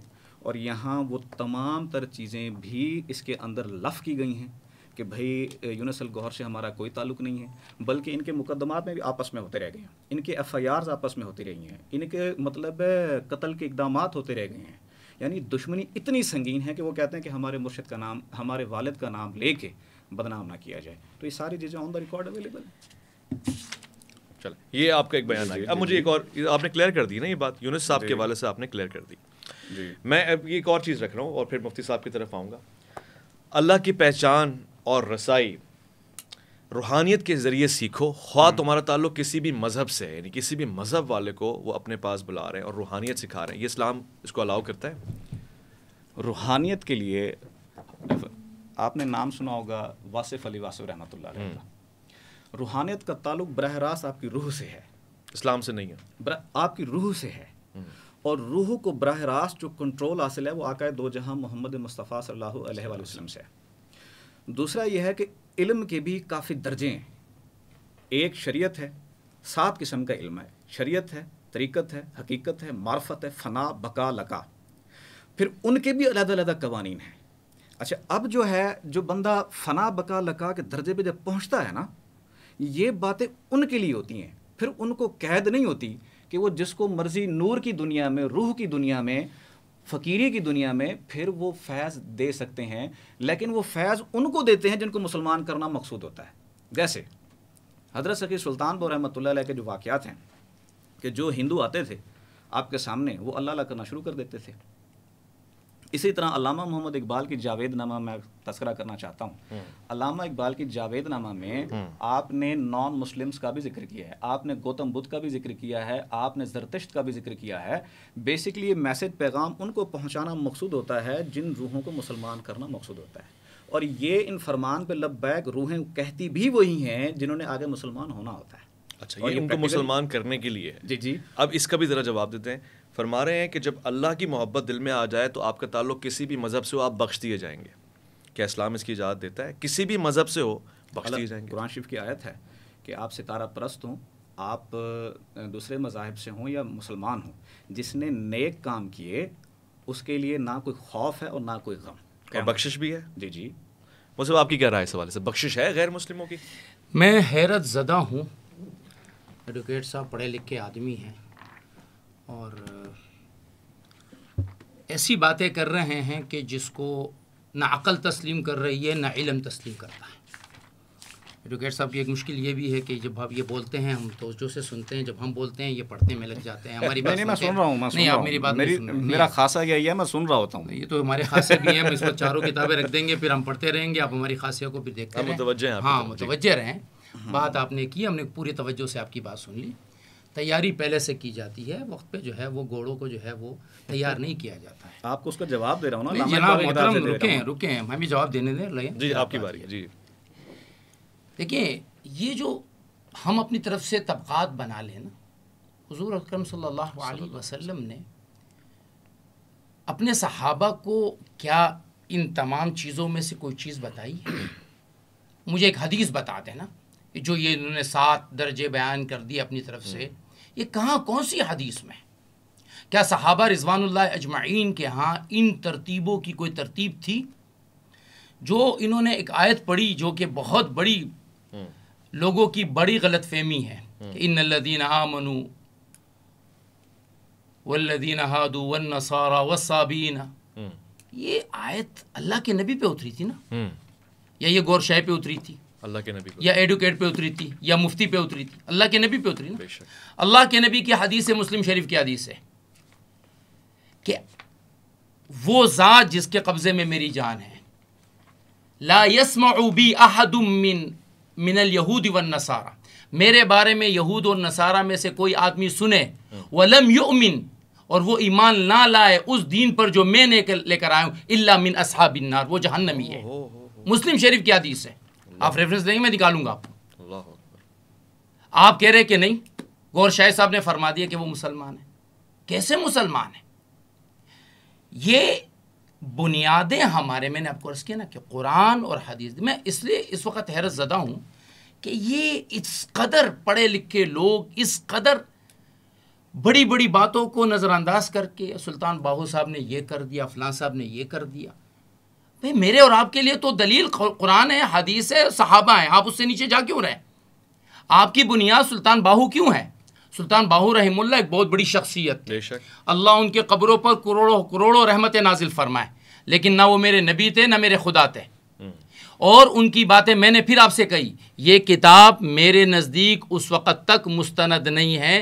और यहाँ वो तमाम तर चीज़ें भी इसके अंदर लफ की गई हैं कि भाई यूनस गौहर से हमारा कोई ताल्लुक नहीं है बल्कि इनके मुकदमात में भी आपस में होते रह गए हैं इनके एफ आपस में होती रही हैं इनके मतलब कत्ल के इकदाम होते रह गए हैं यानी दुश्मनी इतनी संगीन है कि वो कहते हैं कि हमारे मुर्शद का नाम हमारे वालद का नाम ले बदनाम ना किया जाए तो ये सारी चीज़ें ऑन द रिकॉर्ड अवेलेबल हैं चलो ये आपका एक बयान आ गया अब मुझे एक और आपने क्लियर कर दी ना ये बात यूनिस साहब के वाले से आपने क्लियर कर दी जी मैं अब एक और चीज़ रख रहा हूँ और फिर मुफ्ती साहब की तरफ आऊँगा अल्लाह की पहचान और रसाई रूहानियत के ज़रिए सीखो ख्वा हम्म। तुम्हारा ताल्लुक किसी भी मज़हब से है यानी किसी भी मज़हब वाले को वो अपने पास बुला रहे हैं और रूहानियत सिखा रहे हैं ये इस्लाम इसको अलाउ करता है रूहानियत के लिए आपने नाम सुना होगा वासिफ़ अली वासिफ रहमत का हम्म। रूहानियत का ताल्लुक बरह रास्त आपकी रूह से है इस्लाम से नहीं है आपकी रूह से है हम्म। और रूह को बरह रास्त जो कंट्रोल हासिल है वो आकाए दो जहां मोहम्मद मुस्तफ़ा सल्लल्लाहु अलैहि वसल्लम से है दूसरा यह है कि इल्म के भी काफ़ी दर्जे हैं एक शरीयत है सात किस्म का इल्म है शरीयत है तरीक़त है हकीकत है मार्फत है फ़ना बका लका फिर उनके भी अलग अलग कवानीन हैं अच्छा अब जो है जो बंदा फ़ना बका लका के दर्जे पे जब पहुंचता है ना ये बातें उनके लिए होती हैं फिर उनको कैद नहीं होती कि वो जिसको मर्ज़ी नूर की दुनिया में रूह की दुनिया में फ़कीरी की दुनिया में फिर वो फैज़ दे सकते हैं लेकिन वो फैज़ उनको देते हैं जिनको मुसलमान करना मकसूद होता है जैसे हजरत सकी सुल्तानपुर रहमत के जो वाक़ात हैं कि जो हिंदू आते थे आपके सामने वो अल्लाह करना शुरू कर देते थे इसी तरह अलामा मोहम्मद इकबाल की जावेद नामा मैं तस्करा करना चाहता हूँ अलामा इकबाल की जावेद नामा में आपने नॉन मुस्लिम्स का भी जिक्र किया है आपने गौतम बुद्ध का भी जिक्र किया है आपने जरतिश्त का भी जिक्र किया है बेसिकली ये मैसेज पैगाम उनको पहुँचाना मकसूद होता है जिन रूहों को मुसलमान करना मकसूद होता है और ये इन फरमान पर लब बैग रूहें कहती भी वही हैं जिन्होंने आगे मुसलमान होना होता है अच्छा ये, ये उनको मुसलमान करने के लिए है जी जी अब इसका भी ज़रा जवाब देते हैं फरमा रहे हैं कि जब अल्लाह की मोहब्बत दिल में आ जाए तो आपका ताल्लुक किसी भी मज़हब से हो आप बख्श दिए जाएंगे क्या इस्लाम इसकी इजाज़त देता है किसी भी मज़हब से हो बख्श दिए जाएंगे कुरान शरीफ की आयत है कि आप सितारा परस्त हों आप दूसरे मजाहब से हों या मुसलमान हों जिसने नेक काम किए उसके लिए ना कोई खौफ है और ना कोई गम और बख्शिश भी है जी जी मुझे आपकी क्या राय इस हवाले से बख्शिश है गैर मुस्लिमों की मैं हैरत ज़दा हूँ एडवोकेट साहब पढ़े लिखे आदमी हैं और ऐसी बातें कर रहे हैं कि जिसको ना अक़ल तस्लीम कर रही है ना इलम तस्लीम करता है एडवोकेट साहब की एक मुश्किल ये भी है कि जब आप ये बोलते हैं हम तोजो से सुनते हैं जब हम बोलते हैं ये पढ़ने में लग जाते हैं हमारी बात नहीं मैं सुन रहा हूँ नहीं आप मेरी बात मेरी, मेरा खासा यही है मैं सुन रहा होता हूँ ये तो हमारे खासे भी हैं हम पर चारों किताबें रख देंगे फिर हम पढ़ते रहेंगे आप हमारी खासियों को भी देखते हैं हाँ मुतवजह रहें हम्म। बात आपने की हमने पूरी तवज्जो से आपकी बात सुन ली तैयारी पहले से की जाती है वक्त पे जो है वो घोड़ों को जो है वो तैयार नहीं किया जाता है आपको उसका जवाब दे रहा हूँ ना जनाब रुके रुके हैं हमें जवाब देने दें लगे जी आपकी बारी जी देखिए ये जो हम अपनी तरफ से तबक़ात बना ना हजूर अक्रम सल्लल्लाहु वसल्लम ने अपने सहाबा को क्या इन तमाम चीज़ों में से कोई चीज़ बताई मुझे एक हदीस बता देना जो ये इन्होंने सात दर्जे बयान कर दिए अपनी तरफ से ये कहाँ कौन सी हदीस में क्या सहाबा रिजवानुल्लाह अजमाइन के यहाँ इन तरतीबों की कोई तरतीब थी जो इन्होंने एक आयत पढ़ी जो कि बहुत बड़ी हम्म। लोगों की बड़ी गलत फहमी है हम्म। इन लदीन आमनु वल्लदीन हादु वन सारा वसाबीना हम्म। ये आयत अल्लाह के नबी पे उतरी थी ना या ये गौर शाह पे उतरी थी अल्लाह के नबी या एडुकेट पे उतरी थी या मुफ्ती पे उतरी थी अल्लाह के नबी पे उतरी ना अल्लाह के नबी की हदीस है मुस्लिम शरीफ की हदीस है कि वो ज़ात जिसके कब्ज़े में मेरी जान है ला उबी अहदुमिन मिनल यहूद वन नसारा मेरे बारे में यहूद और नसारा में से कोई आदमी सुने हाँ। वलम युमिन और वो ईमान ना लाए उस दीन पर जो मैं लेकर आया हूँ इल्ला मिन नार वो जहन्नमी है मुस्लिम शरीफ की हदीस है आप रेफरेंस देंगे मैं निकालूंगा आपको आप कह रहे कि नहीं गौर शाह साहब ने फरमा दिया कि वो मुसलमान है कैसे मुसलमान है ये बुनियादें हमारे मैंने आपको अर्ज़ किया ना कि कुरान और हदीस मैं इसलिए इस वक्त हैरत ज़दा हूँ कि ये इस कदर पढ़े लिखे लोग इस कदर बड़ी बड़ी बातों को नज़रअंदाज करके सुल्तान बाहू साहब ने ये कर दिया फलां साहब ने ये कर दिया भाई मेरे और आपके लिए तो दलील कुरान है हदीस है सहाबा है आप उससे नीचे जा क्यों रहे आपकी बुनियाद सुल्तान बाहू क्यों है सुल्तान बाहू रहमुल्ला एक बहुत बड़ी शख्सियत अल्लाह उनके कब्रों पर करोड़ों करोड़ों रहमत नाजिल फरमाए लेकिन ना वो मेरे नबी थे ना मेरे खुदा थे हम्म। और उनकी बातें मैंने फिर आपसे कही ये किताब मेरे नज़दीक उस वक़्त तक मुस्तंद नहीं है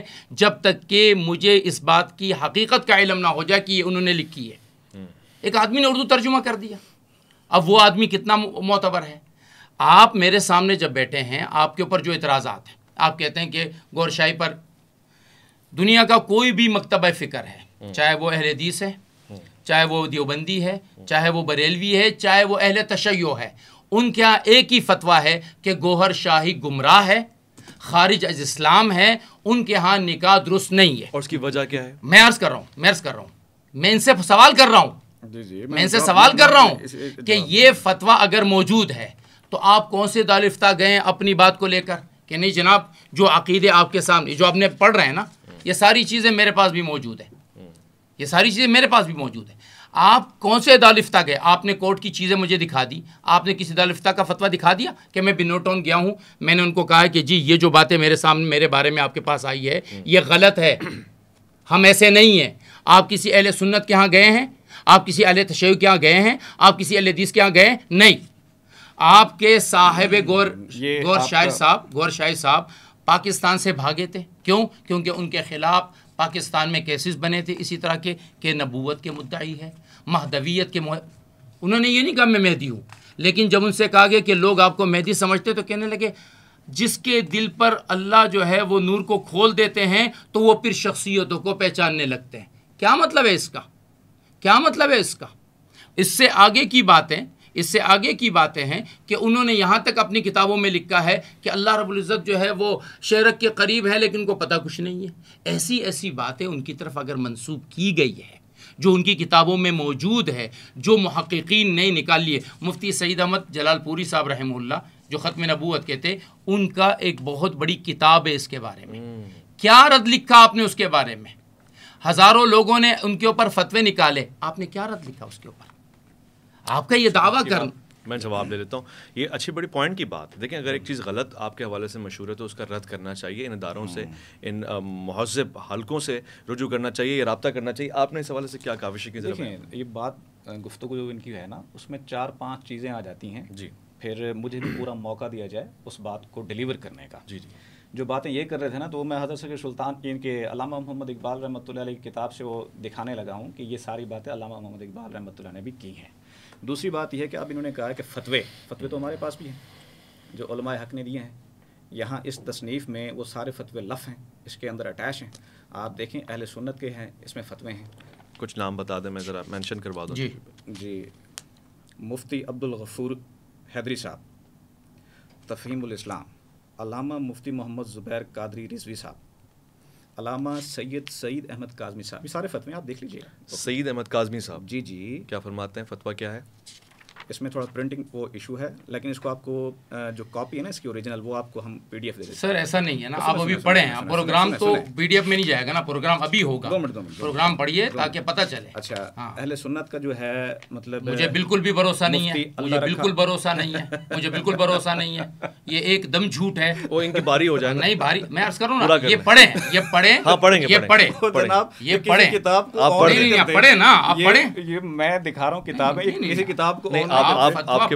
जब तक कि मुझे इस बात की हकीकत का इलम ना हो जाए कि ये उन्होंने लिखी है हम्म। एक आदमी ने उर्दू तर्जुमा कर दिया अब वो आदमी कितना मोतबर है आप मेरे सामने जब बैठे हैं आपके ऊपर जो इतराज़ात हैं आप कहते हैं कि गौरशाही पर दुनिया का कोई भी मकतब फ़िक्र है हम्म। चाहे वो अहल हदीस है हम्म। चाहे वो देवबंदी है हम्म। चाहे वो बरेलवी है चाहे वो अहल तशयो है उनके यहाँ एक ही फतवा है कि गोहर शाही गुमराह है खारिज अज इस्लाम है उनके यहाँ निकाह दुरुस्त नहीं है और उसकी वजह क्या है मैं अर्ज़ कर रहा हूँ मैं अर्ज़ कर रहा हूँ मैं इनसे सवाल कर रहा हूँ मैं इनसे सवाल कर रहा हूँ कि ये फतवा अगर मौजूद है तो आप कौन से दालिफ्ता गए अपनी बात को लेकर कि नहीं जनाब जो अकीदे आपके सामने जो आपने पढ़ रहे हैं ना ये सारी चीज़ें मेरे पास भी मौजूद है ये सारी चीज़ें मेरे पास भी मौजूद है आप कौन से दालिफ्ता गए आपने कोर्ट की चीज़ें मुझे दिखा दी आपने किसी दालिफ्ता का फतवा दिखा दिया कि मैं बिनोटोन गया हूँ मैंने उनको कहा कि जी ये जो बातें मेरे सामने मेरे बारे में आपके पास आई है ये गलत है हम ऐसे नहीं हैं आप किसी अहल सुन्नत के यहाँ गए हैं आप किसी अहल तशैव के यहाँ गए हैं आप किसी अलदीस के यहाँ गए नहीं आपके साहिब गौर गौर शायर साहब गौर शाह साहब पाकिस्तान से भागे थे क्यों क्योंकि उनके खिलाफ पाकिस्तान में केसेस बने थे इसी तरह के के नबूवत के मुद्दा ही है महदवियत के उन्होंने ये नहीं कहा मैं मेहदी हूँ लेकिन जब उनसे कहा गया कि लोग आपको मेहदी समझते तो कहने लगे जिसके दिल पर अल्लाह जो है वो नूर को खोल देते हैं तो वो फिर शख्सियतों को पहचानने लगते हैं क्या मतलब है इसका क्या मतलब है इसका इससे आगे की बातें इससे आगे की बातें हैं कि उन्होंने यहाँ तक अपनी किताबों में लिखा है कि अल्लाह रबुल्ज़त जो है वो शेरक के करीब है लेकिन उनको पता कुछ नहीं है ऐसी ऐसी बातें उनकी तरफ अगर मनसूब की गई है जो उनकी किताबों में मौजूद है जो महक्कीन ने निकाल लिए मुफ्ती सईद अहमद जलालपुरी साहब रहमुल्ला जो ख़त्म नबूत कहते उनका एक बहुत बड़ी किताब है इसके बारे में हम्म। क्या रद्द लिखा आपने उसके बारे में हज़ारों लोगों ने उनके ऊपर फतवे निकाले आपने क्या रद्द लिखा उसके ऊपर आपका ये दावा कर मैं जवाब दे देता हूँ ये अच्छी बड़ी पॉइंट की बात देखें अगर एक चीज़ गलत आपके हवाले से मशहूर है तो उसका रद्द करना चाहिए इन इदारों से हम्म। इन महजब हलकों से रुजू करना चाहिए या रबता करना चाहिए आपने इस हवाले से क्या काविश की जरूरत है ये बात गुफ्तु जो इनकी है ना उसमें चार पाँच चीज़ें आ जाती हैं जी फिर मुझे भी पूरा मौका दिया जाए उस बात को डिलीवर करने का जी जी जो बातें ये कर रहे थे ना तो मैं हजरत सके सुल्तान इनके अलामा मोहम्मद इकबाल रहमत की किताब से वो दिखाने लगा हूँ कि ये सारी बातें अलामा मोहम्मद इकबाल रहमत ने भी की हैं दूसरी बात यह है कि अब इन्होंने कहा कि फ़तवे फ़तवे तो हमारे पास भी हैं जो हक़ ने दिए हैं यहाँ इस तसनीफ़ में वो सारे फतवे लफ हैं इसके अंदर अटैच हैं आप देखें अहल सुन्नत के हैं इसमें फ़तवे हैं कुछ नाम बता दें मैं ज़रा मैंशन करवा दूँ जी जी मुफ्ती अब्दुल गफूर हैदरी साहब तफहीमुल इस्लाम अलामा मुफ्ती मोहम्मद ज़ुबैर कादरी रिजवी साहब अलामा सैयद सईद अहमद काजमी साहब ये सारे फतवे आप देख लीजिएगा सईद अहमद काजमी साहब जी जी क्या फरमाते हैं फतवा क्या है इसमें थोड़ा प्रिंटिंग वो इशू है लेकिन इसको आपको जो कॉपी है ना इसकी ओरिजिनल वो आपको हम पीडीएफ दे देते सर ऐसा नहीं है ना तो आप अभी पढ़े हैं प्रोग्राम तो पीडीएफ में नहीं जाएगा ना प्रोग्राम अभी होगा दो मिनट दो मिनट प्रोग्राम पढ़िए ताकि पता चले अच्छा हाँ। अहले सुन्नत का जो है मतलब मुझे बिल्कुल भी भरोसा नहीं है मुझे बिल्कुल भरोसा नहीं है मुझे बिल्कुल भरोसा नहीं है ये एकदम झूठ है वो इनकी बारी हो जाएगा नहीं बारी मैं अर्ज करूँ ना ये पढ़े ये पढ़े हाँ पढ़ेंगे ये पढ़े ये पढ़े किताब पढ़े ना आप पढ़े ये मैं दिखा रहा हूँ किताब है किसी किताब को आपके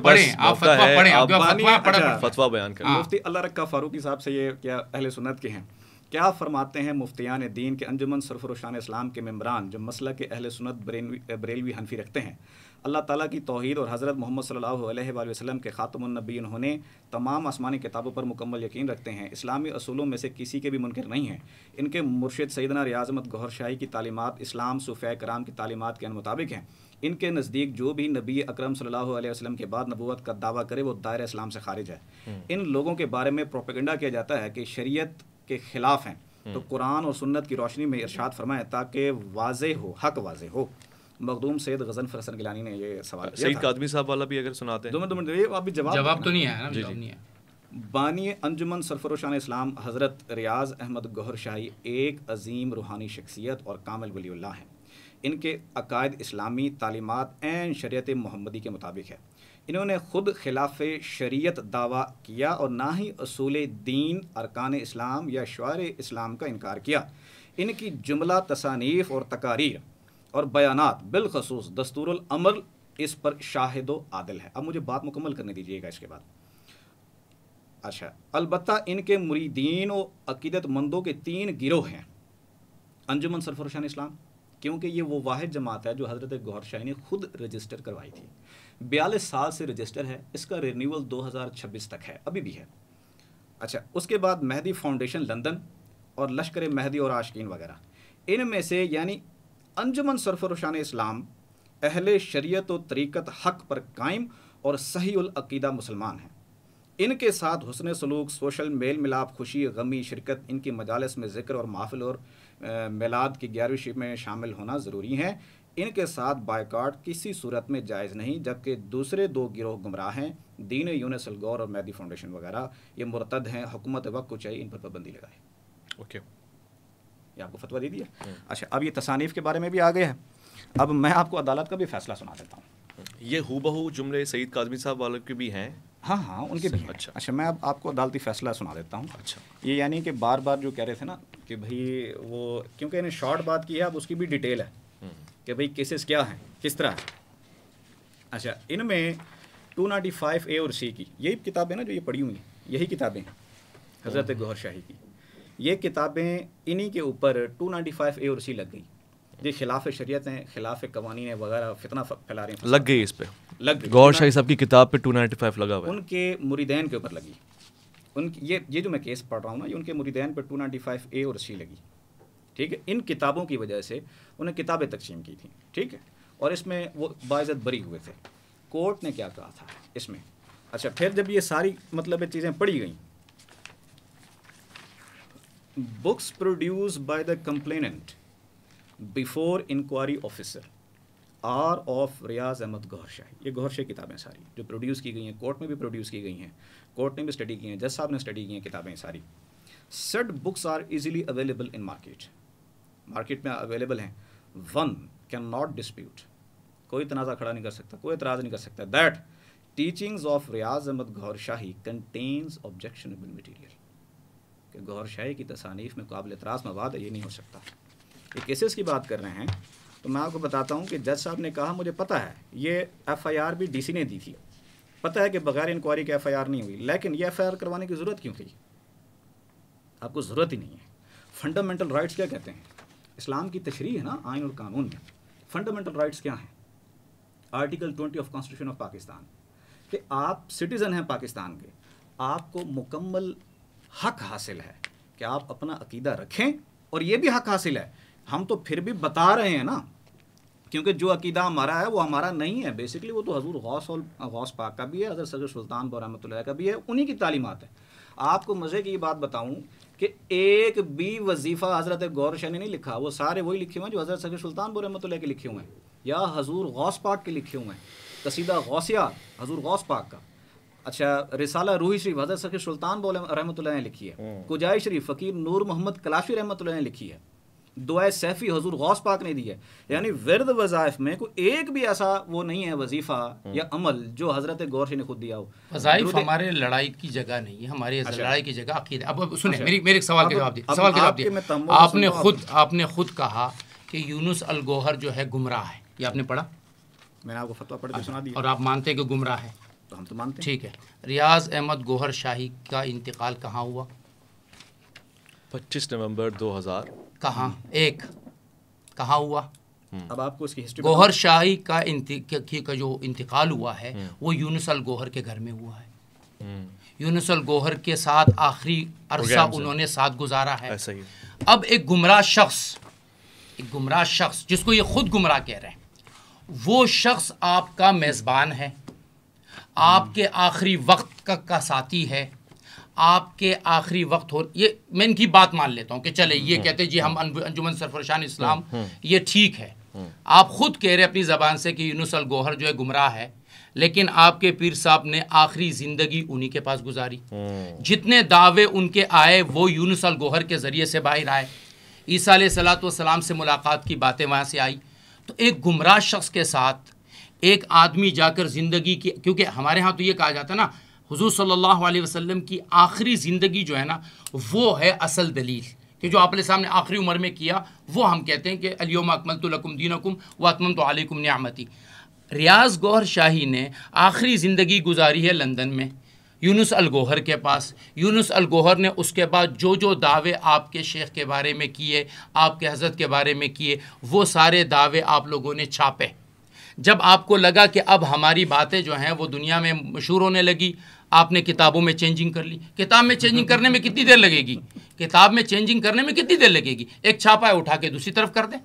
अच्छा, फतवा बयान हाँ। मुफ्ती अल्लाह रक्का फारूकी साहब से ये क्या अहले सुनत के हैं क्या फरमाते हैं मुफ्तियान दीन के अंजुमन सरफरोशान इस्लाम के मम्बरान जो मसला के अहले सुनत बरेलवी हनफी रखते हैं अल्लाह ताला की तोहद और हज़रत मोहम्मद सल्लल्लाहु अलैहि वसल्लम के ख़ातमनबीन होने तमाम आसमानी किताबों पर मुकम्मल यकीन रखते हैं इस्लामी असूलों में से किसी के भी मुनकर नहीं हैं इनके मुर्शद सैदना रियाजमत गौहर शाही की तालीमत इस्लाम सूफ़ कराम की तालीमत के मुताबिक हैं इनके नज़दीक जो भी नबी अक्रम सल्लल्लाहु वसल्लम के बाद नबूत का दावा करे वो दायरा इस्लाम से खारिज है हम्म। इन लोगों के बारे में प्रोपेगेंडा किया जाता है कि शरीयत के ख़िलाफ़ हैं हम्म। तो कुरान और सुन्नत की रोशनी में इरशाद फरमाए ताकि वाज हो हक वाज हो मखदूम सैद गजन फरसन गिलानी ने ये सवाल सईद कादमी साहब वाला भी अगर सुनाते हैं दो मिनट दो अभी जवाब जवाब तो नहीं है जवाब नहीं है बानी अंजुमन सरफरोशान इस्लाम हज़रत रियाज अहमद गौहर शाही एक अजीम रूहानी शख्सियत और कामिल वली हैं इनके अकायद इस्लामी तालीमत एन शरीत महमदी के मुताबिक है इन्होंने ख़ुद खिलाफ शरीयत दावा किया और ना ही असूल दीन अरकान इस्लाम या शार इस्लाम का इनकार किया इनकी जुमला तसानीफ़ और तकारीर और बयान बिलखसूस दस्तूरमल इस पर शाहिद आदिल है अब मुझे बात मुकम्मल करने दीजिएगा इसके बाद अच्छा अलबत् इनके मुरीदीन और अकीदतमंदों के तीन गिरोह हैं अंजुमन सरफरोशान इस्लाम क्योंकि ये वो वाद जमात है जो हज़रत गौरशाही ने खुद रजिस्टर करवाई थी बयालीस साल से रजिस्टर है इसका रिन्यूअल 2026 तक है अभी भी है अच्छा उसके बाद मेहदी फाउंडेशन लंदन और लश्कर मेहदी और आशकिन वगैरह इनमें से यानी अंजुमन सरफरोशान इस्लाम अहल शरीयत व तरीक़त हक पर कायम और सही अकीदा मुसलमान हैं इनके साथ हुसन सलूक सोशल मेल मिलाप खुशी गमी शिरकत इनकी मजालस में जिक्र और माफिल और मेलाद की ग्यारहवीं शिप में शामिल होना ज़रूरी है इनके साथ बायकाट किसी सूरत में जायज़ नहीं जबकि दूसरे दो गिरोह गुमराह हैं दीन यूनस अलगौर और मैदी फाउंडेशन वगैरह ये मुरतद हैं हुकूमत वक्त को चाहिए इन पर पाबंदी लगाए ओके ये आपको फतवा दे दिया हम्म। अच्छा अब ये तसानीफ के बारे में भी आ गए हैं अब मैं आपको अदालत का भी फैसला सुना देता हूँ ये हु बहू जुमले सईद काजमी साहब वालों के भी हैं हाँ हाँ उनके भी अच्छा अच्छा मैं अब आपको अदालती फैसला सुना देता हूँ अच्छा ये यानी कि बार बार जो कह रहे थे ना कि भाई वो क्योंकि इन्हें शॉर्ट बात की है अब उसकी भी डिटेल है हम्म। कि भाई केसेस क्या हैं किस तरह है अच्छा इनमें टू नाटी फाइव ए और सी की यही किताबें ना जो ये पढ़ी हुई हैं यही किताबें हैं हज़रत हम्म। गौर शाही की ये किताबें इन्हीं के ऊपर टू नाइन्टी फाइव ए और सी लग गई जी खिलाफ शरीत हैं खिलाफ है वगैरह फितना फैला रहे हैं लग गई इस पर लग गई गौर शाही साहब की किताब पे 295 लगा हुआ उनके मुरीदैन के ऊपर लगी उनकी ये ये जो मैं केस पढ़ रहा हूँ ना ये उनके मुरीदैन पर 295 ए और सी लगी ठीक है इन किताबों की वजह से उन्हें किताबें तकसीम की थी ठीक है और इसमें वो बाज़त बरी हुए थे कोर्ट ने क्या कहा था इसमें अच्छा फिर जब ये सारी मतलब चीज़ें पढ़ी गई books produce by the complainant before inquiry officer are of Riaz Ahmed Gohar Shah ये गौरशाह किताबें सारी जो प्रोड्यूस की गई हैं कोर्ट में भी प्रोड्यूस की गई हैं कोर्ट ने भी स्टडी की हैं जज साहब ने स्टडी की हैं किताबें सारी set books are easily available in market market में अवेलेबल हैं वन कैन नॉट डिस्प्यूट कोई तनाज़ा खड़ा नहीं कर सकता कोई एतराज़ नहीं कर सकता that teachings of Riaz Ahmed Gohar Shahi contains objectionable material Gohar Shahi की तसानीफ़ में काबिल एतराज़ मवाद ये नहीं हो सकता ये केसेस की बात कर रहे हैं तो मैं आपको बताता हूँ कि जज साहब ने कहा मुझे पता है ये एफआईआर भी डीसी ने दी थी पता है कि बगैर इंक्वायरी के एफआईआर नहीं हुई लेकिन ये एफआईआर करवाने की ज़रूरत क्यों थी आपको ज़रूरत ही नहीं है फंडामेंटल राइट्स क्या कहते हैं इस्लाम की तशरी है ना आयन और कानून में फंडामेंटल राइट्स क्या हैं article twenty of constitution of Pakistan कि आप सिटीज़न हैं पाकिस्तान के आपको मुकम्मल हक हासिल है कि आप अपना अकीदा रखें और ये भी हक हासिल है हम तो फिर भी बता रहे हैं ना क्योंकि जो अकीदा हमारा है वो हमारा नहीं है बेसिकली वो तो हजूर गौस और गौस पाक का भी है हजरत सैद सुल्तान बरहमत का भी है उन्हीं की तालीमत है आपको मज़े की ये बात बताऊँ कि एक भी वजीफ़ा हज़रत गौर शाह ने नहीं लिखा वो सारे वही लिखे हुए हैं जो हज़रत सैद सुल्तान बरहमत के लिखे हुए हैं या हजूर गौस पाक के लिखे हुए हैं कसीदा गौसिया हजूर गौस पाक का अच्छा रिसाला रूही शरीफ हजरत सखी सुल्तान रहमत ने लिखी है हम्म। कुजाई शरीफ फ़कीर नूर मोहम्मद कलाफी रहमत ने लिखी है दुआ सैफ़ी हजूर गौस पाक ने दी है यानी वर्द वजायफ में कोई एक भी ऐसा वो नहीं है वजीफ़ा हम्म। या अमल जो हज़रत गौर ने खुद दिया हो वजायफ हमारे लड़ाई की जगह नहीं है हमारे अच्छा। लड़ाई की जगह अकीद अब सुने अच्छा। मेरी मेरे सवाल का जवाब दिया सवाल का जवाब दिया आपने खुद आपने खुद कहा कि यूनुस अल गोहर जो है गुमराह है ये आपने पढ़ा मैंने आपको फतवा पढ़ के अच्छा। सुना दिया और आप मानते हैं कि गुमराह है तो हम तो मानते हैं ठीक है रियाज अहमद गोहर शाही का इंतकाल कहाँ हुआ 25 नवंबर 2000 कहाँ एक कहाँ हुआ हम्म। अब आपको उसकी हिस्ट्री गोहर शाही का, का जो इंतकाल हुआ है हम्म। वो यूनुस गोहर के घर में हुआ है हम्म। यूनुस गोहर के साथ आखिरी अरसा उन्होंने साथ गुजारा है अब एक गुमराह शख्स एक गुमराह शख्स जिसको ये खुद गुमराह कह रहे हैं वो शख्स आपका मेज़बान है आपके आखिरी वक्त का, का साथी है आपके आखिरी वक्त हो ये मैं इनकी बात मान लेता हूँ कि चले ये हम्म। कहते जी हम हम्म। अंजुमन सरफरशान इस्लाम हम्म। ये ठीक है आप खुद कह रहे अपनी ज़बान से कि यूनुसल गोहर जो है गुमराह है लेकिन आपके पीर साहब ने आखिरी ज़िंदगी उन्हीं के पास गुजारी जितने दावे उनके आए वो यूनुसल गोहर के ज़रिए से बाहर आए ईसा सलात वसलाम से मुलाकात की बातें वहाँ से आई तो एक गुमराह शख्स के साथ एक आदमी जाकर ज़िंदगी की क्योंकि हमारे यहाँ तो ये कहा जाता ना हुजूर सल्लल्लाहु अलैहि वसल्लम की आखिरी ज़िंदगी जो है ना वो है असल दलील कि जो आपने सामने आखिरी उम्र में किया वो हम कहते हैं कि अलियोम अकमल तो लकुम अकुम व अतमम तो आलिकुम न्यामती रियाज गौहर शाही ने आखिरी ज़िंदगी गुजारी है लंदन में यूनुस अलगोहर के पास यूनुस अलगोहर ने उसके बाद जो जो दावे आपके शेख के बारे में किए आपके हजरत के बारे में किए वो सारे दावे आप लोगों ने छापे जब आपको लगा कि अब हमारी बातें जो हैं वो दुनिया में मशहूर होने लगी आपने किताबों में चेंजिंग कर ली किताब में चेंजिंग करने में कितनी देर लगेगी किताब में चेंजिंग करने में कितनी देर लगेगी एक छापा है उठा के दूसरी तरफ कर दें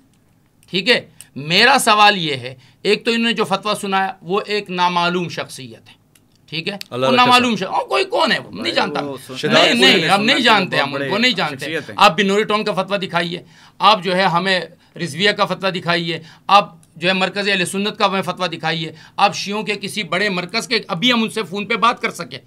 ठीक है मेरा सवाल यह है एक तो इन्होंने जो फतवा सुनाया वो एक नामालूम शख्सियत है ठीक है वो नामालूम शख्स कोई कौन है वो नहीं जानता नहीं नहीं हम नहीं जानते हम उनको नहीं जानते आप बिनोरी टोंग का फतवा दिखाइए आप जो है हमें रिजविया का फतवा दिखाइए आप जो है मरकज़ अल सुन्नत का हमें फतवा है आप शियों के किसी बड़े मरकज़ के अभी हम उनसे फ़ोन पर बात कर सकें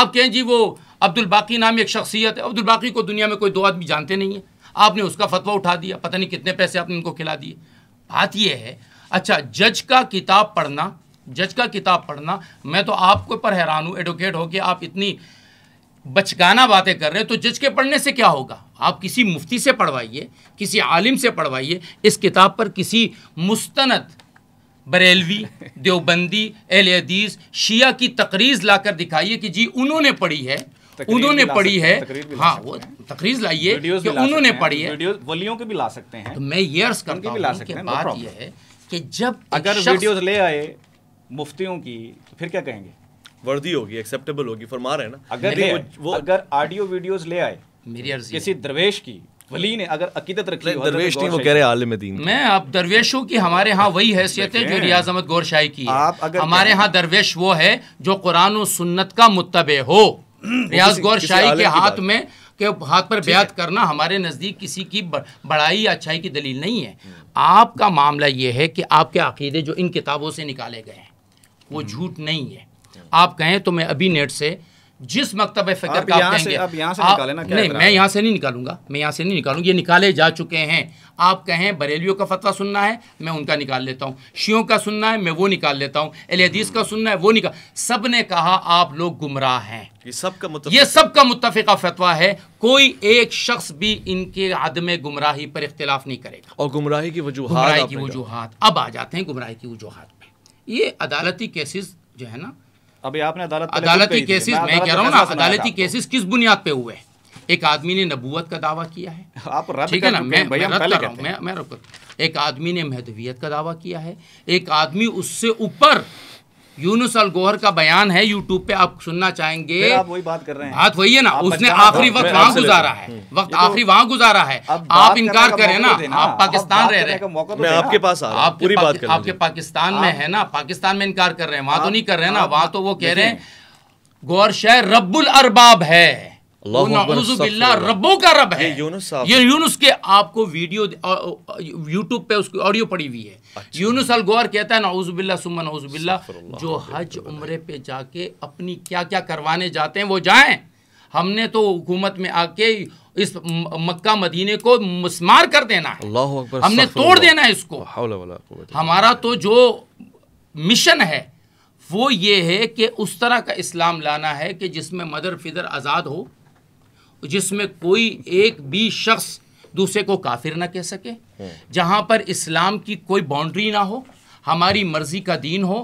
आप कहें जी वो अब्दुल बाकी नाम एक शख्सियत है अब्दुल बाकी को दुनिया में कोई दो आदमी जानते नहीं है आपने उसका फतवा उठा दिया पता नहीं कितने पैसे आपने उनको खिला दिए बात यह है अच्छा जज का किताब पढ़ना जज का किताब पढ़ना मैं तो आपको पर हैरान हूँ एडवोकेट हो कि आप इतनी बचकाना बातें कर रहे हैं तो जज के पढ़ने से क्या होगा आप किसी मुफ्ती से पढ़वाइए किसी आलिम से पढ़वाइए इस किताब पर किसी मुस्तनद बरेलवी देवबंदी एल हदीस शिया की तकरीज लाकर दिखाइए कि जी उन्होंने पढ़ी है उन्होंने पढ़ी है हाँ वो तकरीज लाइए कि उन्होंने पढ़ी है वलियों के भी ला सकते हैं तो मैं ये अर्ज करता हूँ बात यह है कि जब अगर वीडियोस ले आए मुफ्तियों की फिर क्या कहेंगे वर्दी होगी एक्सेप्टेबल होगी फरमा रहे ना अगर वो, वो अगर ऑडियो वीडियोस ले आए मेरी अर्जी किसी दरवेश की वली ने अगर अकीदत रखी हो दरवेश नहीं वो कह रहे आलिम दीन मैं आप दरवेशों की हमारे यहाँ वही हैसियत है जो रियाज अहमद गौर शाही की है हमारे यहाँ दरवेश वो है जो कुरान और सुन्नत का मुतबे हो रियाज गौर के हाथ में के हाथ पर ब्यात करना हमारे नज़दीक किसी की बड़ाई या अच्छाई की दलील नहीं है आपका मामला ये है कि आपके अकीदे जो इन किताबों से निकाले गए हैं वो हम्म। झूठ नहीं है आप कहें तो मैं अभी नेट से जिस मकतब फिक्र का आप कहेंगे आप यहाँ से निकाले ना क्या नहीं मैं यहाँ से नहीं निकालूंगा मैं यहाँ से नहीं निकालूंगा ये निकाले जा चुके हैं आप कहें बरेलियों का फतवा सुनना है मैं उनका निकाल लेता हूँ शियों का सुनना है मैं वो निकाल लेता हूँ एलहदीस का सुनना है वो निकाल सब ने कहा आप लोग गुमराह हैं ये सबका मुतफ़ा फतवा है कोई एक शख्स भी इनके आदम गुमराही पर इख्तलाफ नहीं करेगा और गुमराही की वजूहत की वजूहत अब आ जाते हैं गुमराही की वजूहत पे ये अदालती केसेस जो है ना अभी आपने अदालत अदालती केसेस मैं कह रहा हूँ ना अदालती केसेस किस बुनियाद पे हुए एक आदमी ने नबूवत का दावा किया है आप ठीक है ना मैं मैं मैं एक आदमी ने महदवियत का दावा किया है एक आदमी उससे ऊपर यूनुस अल गोहर का बयान है यूट्यूब पे आप सुनना चाहेंगे आप वही बात कर रहे हैं बात वही है ना उसने आखिरी वक्त वहाँ गुजारा है हम्म। वक्त तो आखिरी वहाँ गुजारा है आप इनकार करें ना आप पाकिस्तान रह रहे हैं तो आपके पास आप पूरी बात कर आपके पाकिस्तान में है ना पाकिस्तान में इनकार कर रहे हैं वहाँ तो नहीं कर रहे ना वहाँ तो वो कह रहे हैं गौर शहर रबुल अरबाब है रबों का रब है ये यूनुस के आपको वीडियो यूट्यूब पे उसकी ऑडियो पड़ी हुई है अच्छा। यूनुस अल गौर कहता है नाउजुबिल्ला सुमन नाउजुबिल्ला जो हज उम्र पे जाके अपनी क्या क्या करवाने जाते हैं वो जाए हमने तो हुकूमत में आके इस मक्का मदीने को मस्मार कर देना है हमने तोड़ देना है इसको हमारा तो जो मिशन है वो ये है कि उस तरह का इस्लाम लाना है कि जिसमें मदर फिदर आज़ाद हो जिसमें कोई एक भी शख्स दूसरे को काफिर ना कह सके जहाँ पर इस्लाम की कोई बाउंड्री ना हो हमारी मर्ज़ी का दीन हो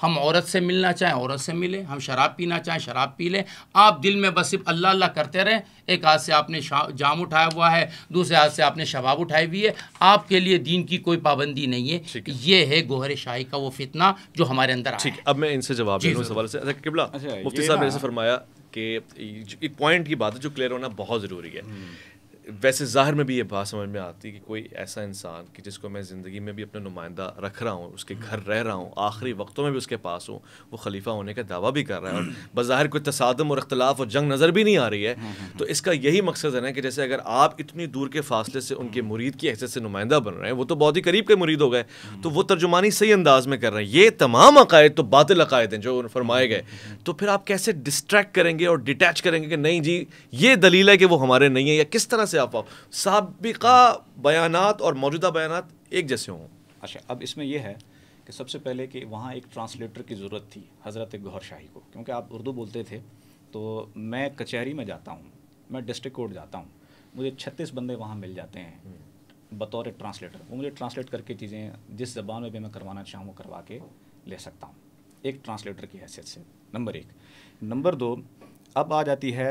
हम औरत से मिलना चाहें औरत से मिले हम शराब पीना चाहें शराब पी लें आप दिल में बस सिर्फ अल्लाह अल्लाह करते रहें एक हाथ से आपने जाम उठाया हुआ है दूसरे हाथ से आपने शबाब उठाई हुई है आपके लिए दीन की कोई पाबंदी नहीं है ये है गोहर शाही का वो फितना जो हमारे अंदर ठीक अब मैं इनसे जवाब सवाल से अच्छा, अच्छा, फरमाया कि एक पॉइंट की बात है जो क्लियर होना बहुत ज़रूरी है वैसे ज़ाहिर में भी ये बात समझ में आती है कि कोई ऐसा इंसान कि जिसको मैं ज़िंदगी में भी अपना नुमाइंदा रख रहा हूँ उसके घर रह रहा हूँ आखिरी वक्तों में भी उसके पास हूँ वो खलीफा होने का दावा भी कर रहा है और बज़ाहिर कोई तसादम और अख्तलाफ और जंग नज़र भी नहीं आ रही है तो इसका यही मकसद है ना कि जैसे अगर आप इतनी दूर के फासले से उनके मुरीद की हैसियत से नुमाइंदा बन रहे हैं वो तो बहुत ही करीब के मुरीद हो गए तो वो तर्जुमानी सही अंदाज में कर रहे हैं ये तमाम अकायद तो बातिल अकायद हैं जो फरमाए गए तो फिर आप कैसे डिस्ट्रैक्ट करेंगे और डिटैच करेंगे कि नहीं जी ये दलील है कि वो हमारे नहीं है या किस तरह से आप सबका बयान और मौजूदा बयान एक जैसे हों अच्छा अब इसमें यह है कि सबसे पहले कि वहाँ एक ट्रांसलेटर की ज़रूरत थी हज़रत गौर शाही को क्योंकि आप उर्दू बोलते थे तो मैं कचहरी में जाता हूँ मैं डिस्ट्रिक्ट कोर्ट जाता हूँ मुझे छत्तीस बंदे वहाँ मिल जाते हैं हम्म। बतौर ट्रांसलेटर वो मुझे ट्रांसलेट करके चीज़ें जिस ज़बान में भी मैं करवाना चाहूँ वो करवा के ले सकता हूँ एक ट्रांसलेटर की हैसियत से नंबर एक नंबर दो अब आ जाती है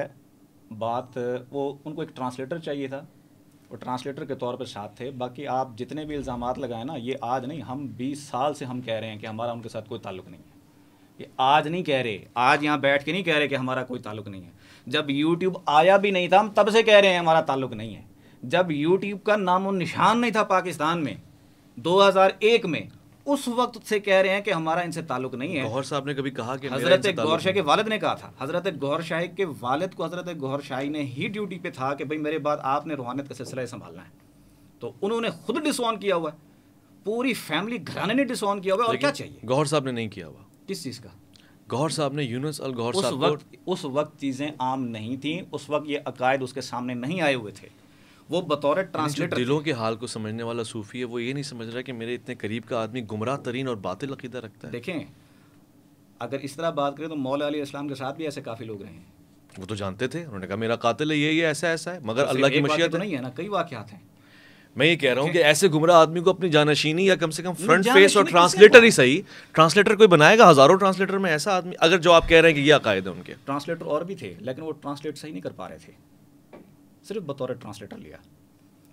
बात वो उनको एक ट्रांसलेटर चाहिए था और ट्रांसलेटर के तौर पर साथ थे बाकी आप जितने भी इल्ज़ाम लगाए ना ये आज नहीं हम बीस साल से हम कह रहे हैं कि हमारा उनके साथ कोई ताल्लुक नहीं है ये आज नहीं कह रहे आज यहाँ बैठ के नहीं कह रहे कि हमारा कोई ताल्लुक नहीं है जब यूट्यूब आया भी नहीं था हम तब से कह रहे हैं हमारा ताल्लुक नहीं है जब यूट्यूब का नामो निशान नहीं था पाकिस्तान में 2001 में उस वक्त से कह रहे हैं कि हमारा इनसे ताल्लुक नहीं है गौर साहब ने कभी कहा कि हजरत गौर शाह के वालद ने कहा था हजरत गौर शाह के वालद को हजरत गौर शाह ने ही ड्यूटी पे था कि भाई मेरे बाद आपने रूहानियत का सिलसिला संभालना है तो उन्होंने खुद डिसऑन किया हुआ पूरी फैमिली घराने ने डिसऑन किया हुआ और क्या चाहिए गौर साहब ने नहीं किया हुआ किस चीज़ का गौर साहब ने यूनस अल गौर उस वक्त उस वक्त चीज़ें आम नहीं थी उस वक्त ये अकायद उसके सामने नहीं आए हुए थे वो बतौर ट्रांसलेटर दिलों के हाल को समझने वाला सूफी है वो ये नहीं समझ रहा कि मेरे इतने करीब का आदमी गुमराह तरीन और बातिल अकीदा रखता है देखें अगर इस तरह बात करें तो मौला अली इस्लाम के साथ भी ऐसे काफ़ी लोग रहे हैं वो तो जानते थे उन्होंने कहा मेरा कातिल है ये ये ऐसा ऐसा है मगर अल्लाह की मशीयत तो नहीं है ना कई वाक़ात हैं मैं ये कह रहा हूँ कि ऐसे गुमराह आदमी को अपनी जानशीनी या कम से कम फ्रंट फेस और ट्रांसलेटर ही सही ट्रांसलेटर कोई बनाएगा हजारों ट्रांसलेटर में ऐसा आदमी अगर जो आप कह रहे हैं कि ये अकायद है उनके ट्रांसलेटर और भी थे लेकिन वो ट्रांसलेट सही नहीं कर पा रहे थे सिर्फ बतौर ट्रांसलेटर लिया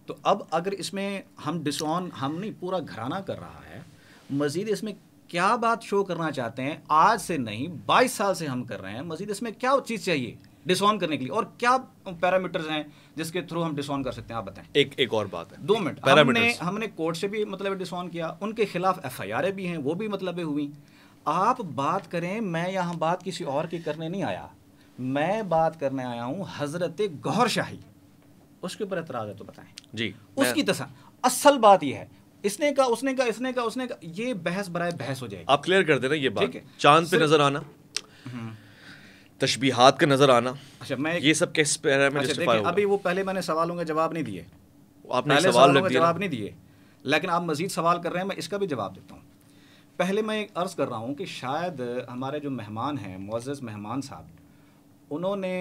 तो अब अगर इसमें हम डिसऑन हम नहीं पूरा घराना कर रहा है मज़ीद इसमें क्या बात शो करना चाहते हैं आज से नहीं बाईस साल से हम कर रहे हैं मज़ीद इसमें क्या चीज़ चाहिए डिसऑन करने के लिए और क्या पैरामीटर्स हैं जिसके थ्रू हम डिसऑन कर सकते हैं आप बताएं एक एक और बात है दो मिनट हमने हमने कोर्ट से भी मतलब डिसऑन किया उनके खिलाफ एफ भी हैं वो भी मतलब हुई आप बात करें मैं यहाँ बात किसी और की करने नहीं आया मैं बात करने आया हूँ हज़रत गौर शाही उसके ऊपर एतराज़ है तो बताएं जी उसकी तसा असल बात यह है इसने का उसने का इसने का उसने का ये बहस बरए बहस हो जाएगी आप क्लियर कर देना ये बात चांद पे नजर आना हम्म। तशबीहात का नजर आना अच्छा मैं ये सब किस अच्छा, अभी वो पहले मैंने सवालों के जवाब नहीं दिए आपने सवाल लग जवाब नहीं दिए लेकिन आप मजीद सवाल कर रहे हैं मैं इसका भी जवाब देता हूँ पहले मैं एक अर्ज़ कर रहा हूँ कि शायद हमारे जो मेहमान हैं मोज़ मेहमान साहब उन्होंने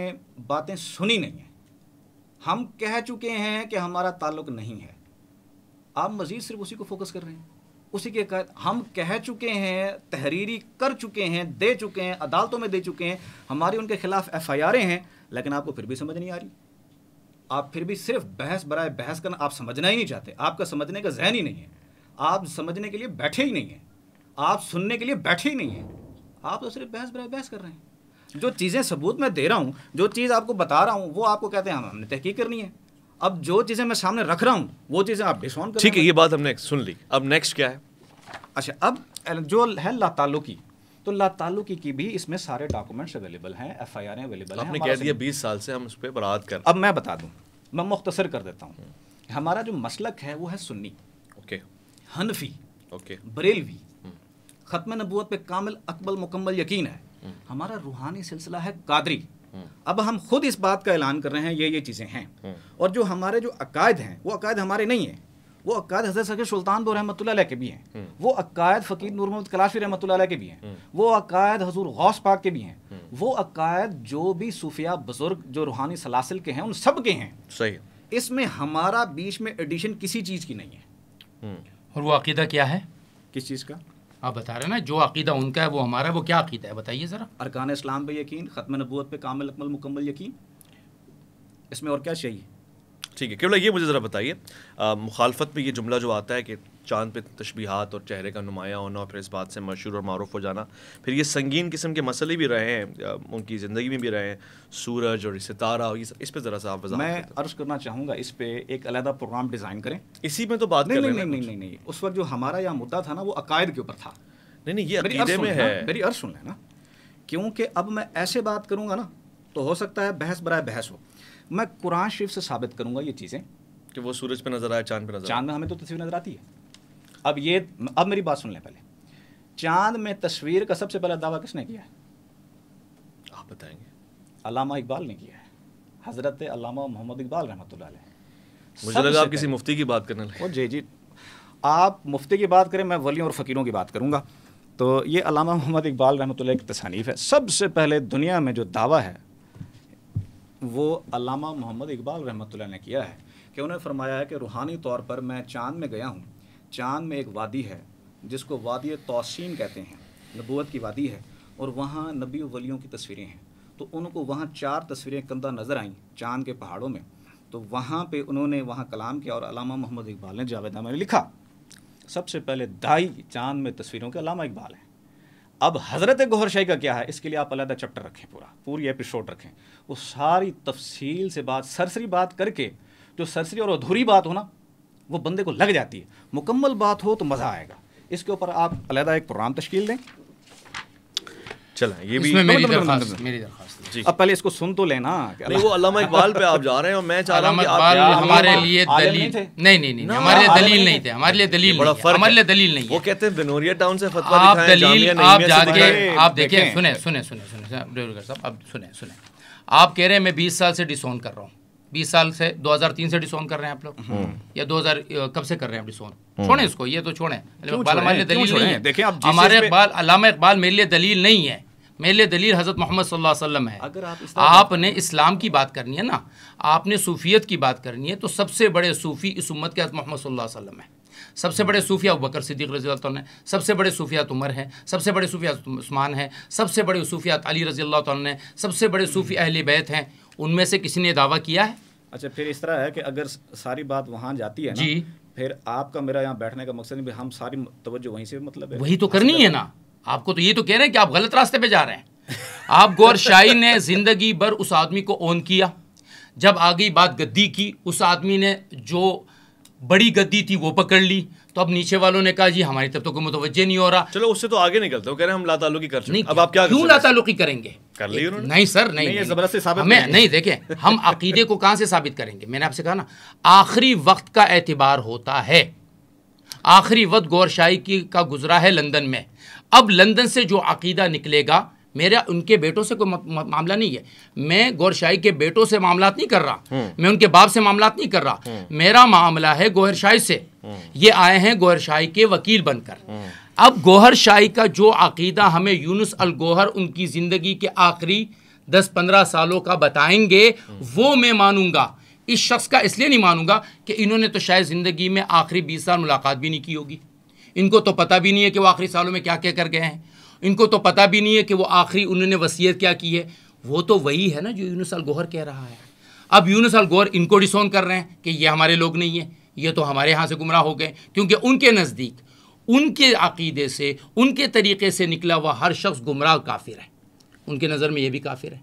बातें सुनी नहीं है हम कह चुके हैं कि हमारा ताल्लुक नहीं है आप मज़ीद सिर्फ उसी को फोकस कर रहे हैं उसी के कहत हम कह चुके हैं तहरीरी कर चुके हैं दे चुके हैं अदालतों में दे चुके हैं हमारी उनके ख़िलाफ़ एफ़ आई आरें हैं लेकिन आपको फिर भी समझ नहीं आ रही आप फिर भी सिर्फ बहस बरए बहस करना आप समझना ही नहीं चाहते आपका समझने का जहन ही नहीं है आप समझने के लिए बैठे ही नहीं हैं आप सुनने के लिए बैठे ही नहीं हैं आप तो सिर्फ बहस बरए बहस कर रहे हैं जो चीज़ें सबूत में दे रहा हूँ जो चीज़ आपको बता रहा हूँ वो आपको कहते हैं हम हाँ, हमने तहकीक करनी है अब जो चीज़ें मैं सामने रख रहा हूँ वो चीज़ें आप डिसऑन ठीक है ये बात हमने सुन ली अब नेक्स्ट क्या है अच्छा अब जो है लातालुकी तो लातालुकी की भी इसमें सारे डॉक्यूमेंट्स अवेलेबल हैं एफ आई आर अवेलेबल आपने कह दिया बीस साल से हम उस पर बरात कर अब मैं बता दूँ मैं मुख्तसर कर देता हूँ हम्म। हमारा जो मसलक है वो है सुन्नी ओके हनफी ओके बरेलवी हम्म। ख़त्म नबूत पे कामिल अकबल मुकम्मल यकीन है हमारा रूहानी सिलसिला है कादरी अब हम खुद इस बात का ऐलान कर रहे हैं ये ये चीज़ें हैं और जो हमारे जो अकायद हैं वो अकायद हमारे नहीं है वो अकायद हजरत सके सुल्तान सुल्तानपुर रहमत के भी हैं वो अकायद फ़कीर नूर मोहम्मद कलाशी रहमत के भी हैं वो अकायद हजूर गौस पाक के भी हैं वो अकायद जो भी सूफिया बुजुर्ग जो रूहानी सलासिल के हैं उन सब के हैं सही इसमें हमारा बीच में एडिशन किसी चीज़ की नहीं है हम्म। और वो अकीदा क्या है किस चीज़ का आप बता रहे हैं ना जो अकीदा उनका है वो हमारा है वो क्या अकीदा है बताइए ज़रा अरकान इस्लाम पे यकीन ख़त्म नबूत पे कामिल अकमल मुकम्मल यकीन इसमें और क्या चाहिए ठीक है केवल ये मुझे ज़रा बताइए मुखालफत में ये जुमला जो आता है कि चांद पे तशबीहात और चेहरे का नुमाया होना और फिर इस बात से मशहूर और मरूफ हो जाना फिर ये संगीन किस्म के मसले भी रहे हैं उनकी ज़िंदगी में भी रहे हैं सूरज और सितारा और ये सब इस पर ज़रा सा मैं अर्ज़ करना चाहूँगा इस पर एक अलहदा प्रोग्राम डिज़ाइन करें इसी में तो बात नहीं नहीं नहीं नहीं नहीं उस वक्त जो हमारा यहाँ मुद्दा था ना वो अकायद के ऊपर था नहीं नहीं ये में है मेरी अर्ज़ सुन लेना क्योंकि अब मैं ऐसे बात करूँगा ना तो हो सकता है बहस बरए बहस हो मैं कुरान शरीफ से साबित करूँगा ये चीज़ें कि वो सूरज पे नजर आया चांद पे नजर चांद में हमें तो तस्वीर नजर आती है अब ये अब मेरी बात सुन लें पहले चांद में तस्वीर का सबसे पहला दावा किसने किया है आप बताएंगे अलामा इकबाल ने किया है हज़रत अलामा मोहम्मद इकबाल रहमत मुझे लगा आप किसी मुफ्ती की बात करने लगे जी जी आप मुफ्ती की बात करें मैं वलियों और फ़कीरों की बात करूँगा तो ये अलामा मोहम्मद इकबाल रहमत की तसानीफ़ है सबसे पहले दुनिया में जो दावा है वो अलामा मोहम्मद इकबाल रहमत ने किया है कि उन्हें फरमाया है कि रूहानी तौर पर मैं चांद में गया हूँ चांग में एक वादी है जिसको वादी तोसिन कहते हैं नबूत की वादी है और वहाँ नबी वलियों की तस्वीरें हैं तो उनको वहाँ चार तस्वीरें कंदा नज़र आईं चांद के पहाड़ों में तो वहाँ पे उन्होंने वहाँ कलाम किया और अलामा मोहम्मद इकबाल ने जावेद ने लिखा सबसे पहले दाई चांद में तस्वीरों के अलामा इकबाल हैं अब हज़रत गौहर शाही का क्या है इसके लिए आप अलहदा चैप्टर रखें पूरा पूरी एपिसोड रखें वो सारी तफसील से बात सरसरी बात करके जो सरसरी और अधूरी बात हो ना वो बंदे को लग जाती है मुकम्मल बात हो तो मज़ा आएगा इसके ऊपर आप अलहदा एक प्रोग्राम तश्ील दें चलें ये भी मतलब मेरी मतलब दरखास्त मतलब मेरी दरखास्त जी अब पहले इसको सुन तो लेना नहीं वो अल्लामा इकबाल पे आप जा रहे हैं और मैं चाह रहा हूं कि आप हमारे लिए दलील नहीं नहीं नहीं नहीं हमारे लिए दलील नहीं थे हमारे लिए दलील बड़ा फर्क हमारे लिए दलील नहीं वो कहते हैं बिनोरिया टाउन से फतवा आप दलील आप जाके आप देखिए सुने सुने सुने सुने साहब अब सुने सुने आप कह रहे हैं मैं बीस साल से डिसोन कर रहा हूँ बीस साल से 2003 से डिसोन कर रहे हैं आप लोग हम्म। या 2000 कब से कर रहे हैं आप डिसोन हम्म। छोड़े इसको ये तो छोड़े बाल हमारे लिए दलील नहीं है देखिए आप हमारे बाल अलामा इकबाल मेरे लिए दलील नहीं है मेरे लिए दलील हज़रत मोहम्मद सल्लल्लाहु अलैहि वसल्लम है अगर आप आपने इस्लाम की बात करनी है ना आपने सूफियत की बात करनी है तो सबसे बड़े सूफ़ी इस उम्मत के हज़रत मोहम्मद सल्लल्लाहु अलैहि वसल्लम है सबसे बड़े सूफिया बकर सिद्दीक रजी अल्लाह ने सबसे बड़े सूफियात उमर हैं सबसे बड़े सूफियात उस्मान हैं सबसे बड़े सूफियात अली रजी अल्लाह ने सबसे बड़े सूफ़ी अहले बैत हैं उनमें से किसी ने दावा किया है अच्छा फिर इस तरह है कि अगर सारी बात वहाँ जाती है जी फिर आपका मेरा यहाँ बैठने का मकसद नहीं हम सारी तवज्जो वहीं से मतलब है वही तो करनी है ना आपको तो ये तो कह रहे हैं कि आप गलत रास्ते पे जा रहे हैं आप गौर शाही ने जिंदगी भर उस आदमी को ओन किया जब आ गई बात गद्दी की उस आदमी ने जो बड़ी गद्दी थी वो पकड़ ली तो अब नीचे वालों ने कहा जी हमारी तरफ तो कोई मुतवजे नहीं हो रहा चलो उससे तो आगे निकलते हो कह रहे हम लातालुकी कर नहीं अब आप क्या क्यों लातालुकी करेंगे कर ली उन्होंने नहीं सर नहीं जबरदस्त नहीं, साबित नहीं हम अकीदे को कहां से साबित करेंगे मैंने आपसे कहा ना आखिरी वक्त का एतबार होता है आखिरी वक्त गौरशाही की का गुजरा है लंदन में अब लंदन से जो अकीदा निकलेगा मेरा उनके बेटों से कोई मामला नहीं है मैं गौरशाही के बेटों से मामला नहीं कर रहा हम्म। मैं उनके बाप से मामला नहीं कर रहा हम्म। मेरा मामला है गौरशाही से ये आए हैं गोहर शाही के वकील बनकर अब गोहर शाही का जो अकीदा हमें यूनुस अल गोहर उनकी ज़िंदगी के आखिरी दस पंद्रह सालों का बताएंगे वो मैं मानूंगा इस शख्स का इसलिए नहीं मानूंगा कि इन्होंने तो शायद ज़िंदगी में आखिरी बीस साल मुलाकात भी नहीं की होगी इनको तो पता भी नहीं है कि वो आखिरी सालों में क्या क्या कर गए हैं इनको तो पता भी नहीं है कि वो आखिरी उन्होंने वसीयत क्या की है वो तो वही है ना जो यूनुस अल गोहर कह रहा है अब यूनुस अल गोहर इनको डिसोन कर रहे हैं कि ये हमारे लोग नहीं हैं ये तो हमारे यहाँ से गुमराह हो गए क्योंकि उनके नज़दीक उनके अकीदे से उनके तरीके से निकला हुआ हर शख्स गुमराह काफिर है उनके नज़र में ये भी काफिर है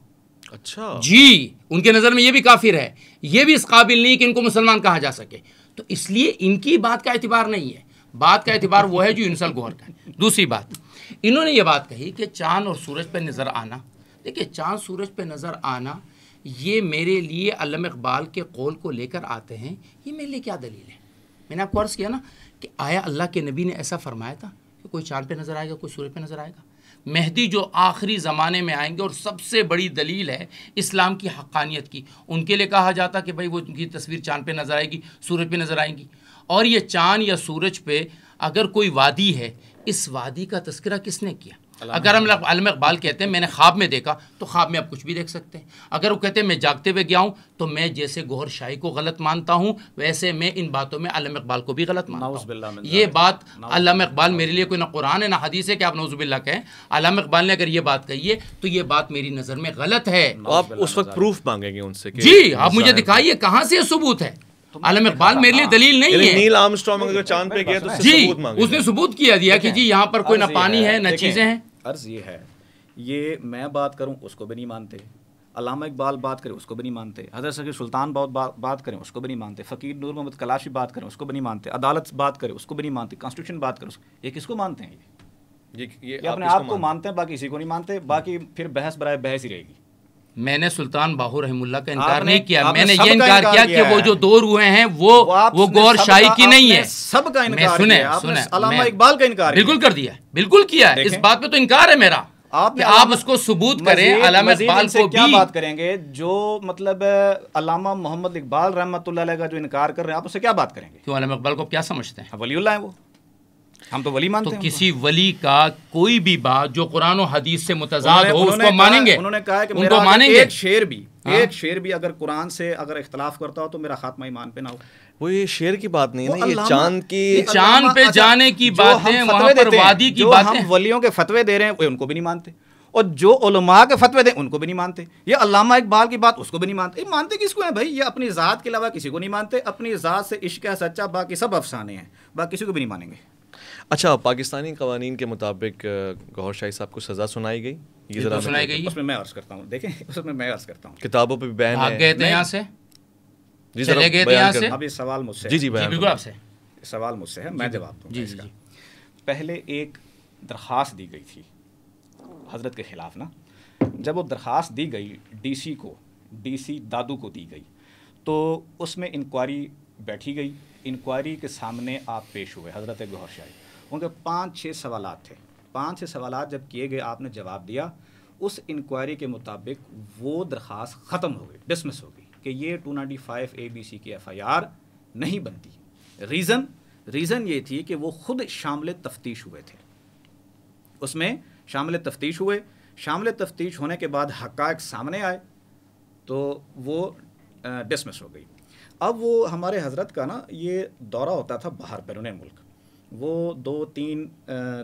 अच्छा जी उनके नज़र में ये भी काफिर है ये भी इस काबिल नहीं कि इनको मुसलमान कहा जा सके तो इसलिए इनकी बात का एतबार नहीं है बात का एतबार वो है जो इंसल गौर का है दूसरी बात इन्होंने ये बात कही कि चांद और सूरज पर नज़र आना देखिए चांद सूरज पर नज़र आना ये मेरे लिए इकबाल के कौल को लेकर आते हैं ये मेरे लिए क्या दलील है मैंने आपको अर्ज़ किया ना कि आया अल्लाह के नबी ने ऐसा फरमाया था कि कोई चाँद पे नज़र आएगा कोई सूर्य पे नज़र आएगा मेहदी जो आखिरी ज़माने में आएंगे और सबसे बड़ी दलील है इस्लाम की हक़ानियत की उनके लिए कहा जाता कि भाई वो उनकी तस्वीर चाँद पर नज़र आएगी सूरज पर नज़र आएंगी और ये चाँद या सूरज पर अगर कोई वादी है इस वादी का तस्करा किसने किया अगर हम आलम इकबाल कहते हैं मैंने ख्वाब में देखा तो ख्वाब में आप कुछ भी देख सकते हैं अगर वो कहते हैं मैं जागते हुए गया हूँ तो मैं जैसे गोहर शाही को गलत मानता हूँ वैसे मैं इन बातों में आलम इकबाल को भी गलत मानता हूँ ये बात आलम इकबाल मेरे लिए कोई ना कुरान है ना हदीस है कि आप नौजुबिल्ला कहें आलम इकबाल ने अगर ये बात कही है तो ये बात मेरी नज़र में गलत है आप उस वक्त प्रूफ मांगेंगे उनसे जी आप मुझे दिखाइए कहाँ से सबूत है आलम इकबाल मेरे लिए दलील नहीं है नील अगर चांद पे गया तो जी उसने सबूत किया दिया कि जी यहाँ पर कोई ना पानी है ना चीजें हैं अर्ज ये है ये मैं बात करूँ उसको भी नहीं मानते अलामा इकबाल बात करें उसको भी नहीं मानते हजरत सकी सुल्तान बहुत बा, बात करें उसको भी नहीं मानते फ़कीर नूर मोहम्मद कलाशी बात करें उसको भी नहीं मानते अदालत बात करें उसको भी नहीं मानते कॉन्स्टिट्यूशन बात करें ये किसको मानते हैं ये ये, ये, अपने आप को मानते हैं बाकी इसी को नहीं मानते बाकी फिर बहस बरए बहस ही रहेगी मैंने सुल्तान बाहू रहमुल्ला का इनकार नहीं किया मैंने ये इनकार किया कि वो जो दो रूहे हैं वो वो गौर शाही की नहीं है सब का इनकार सुने सुने इकबाल का इनकार बिल्कुल कर दिया बिल्कुल किया है इस बात पे तो इनकार है मेरा आप आप उसको सबूत करें अलामा इकबाल को क्या बात करेंगे जो मतलब अलामा मोहम्मद इकबाल रहमत का जो इनकार कर रहे हैं आप उससे क्या बात करेंगे क्यों अलामा इकबाल को क्या समझते हैं हाँ, वलीउल्ला है वो हम तो वली मानते तो हैं किसी वली का कोई भी बात जो कुरान और हदीस से मुतजाद हो उसको मानेंगे उन्होंने कहा कि उनको मानेंगे एक शेर भी हाँ? एक शेर भी अगर कुरान से अगर इख्तलाफ करता हो तो मेरा खात्मा ईमान पे ना हो वो ये शेर की बात नहीं है ना ये चांद की चांद पे अच्छा- जाने की बात है वहाँ पर वादी की बात हम वलियों के फतवे दे रहे हैं उनको भी नहीं मानते और जो उलमा के फतवे दें उनको भी नहीं मानते ये अलामा इकबाल की बात उसको भी नहीं मानते ये मानते किसको हैं भाई ये अपनी ज़ात के अलावा किसी को नहीं मानते अपनी ज़ात से इश्क है सच्चा बाकी सब अफसाने हैं बाकी किसी को भी नहीं मानेंगे अच्छा पाकिस्तानी कवानीन के मुताबिक गौर शाही साहब को सज़ा सुनाई गई ये जरा तो सुनाई गई उसमें मैं अर्ज करता हूँ देखें उसमें मैं अर्ज करता हूँ किताबों पर बैन भाग गए थे यहाँ से जी चले गए थे यहाँ से अब ये सवाल मुझसे जी जी बिल्कुल आपसे सवाल मुझसे है मैं जवाब जी इसका पहले एक दरख्वास्त दी गई थी हजरत के ख़िलाफ़ ना जब वो दरख्वास्त दी गई डीसी को डीसी दादू को दी गई तो उसमें इंक्वायरी बैठी गई इंक्वायरी के सामने आप पेश हुए हजरत गौर शाही उनके पाँच छः सवाल थे पाँच छः सवाल जब किए गए आपने जवाब दिया उस इंक्वायरी के मुताबिक वो दरख्वास्त ख़त्म हो गई डिसमिस हो गई कि ये two ninety five A B C की एफ़ आई आर नहीं बनती रीज़न रीज़न ये थी कि वो खुद शामिल तफ्तीश हुए थे उसमें शामिल तफ्तीश हुए शामिल तफ्तीश होने के बाद हक़ सामने आए तो वो डिसमिस हो गई अब वो हमारे हजरत का ना ये दौरा होता था बाहर बैरून मुल्क वो दो तीन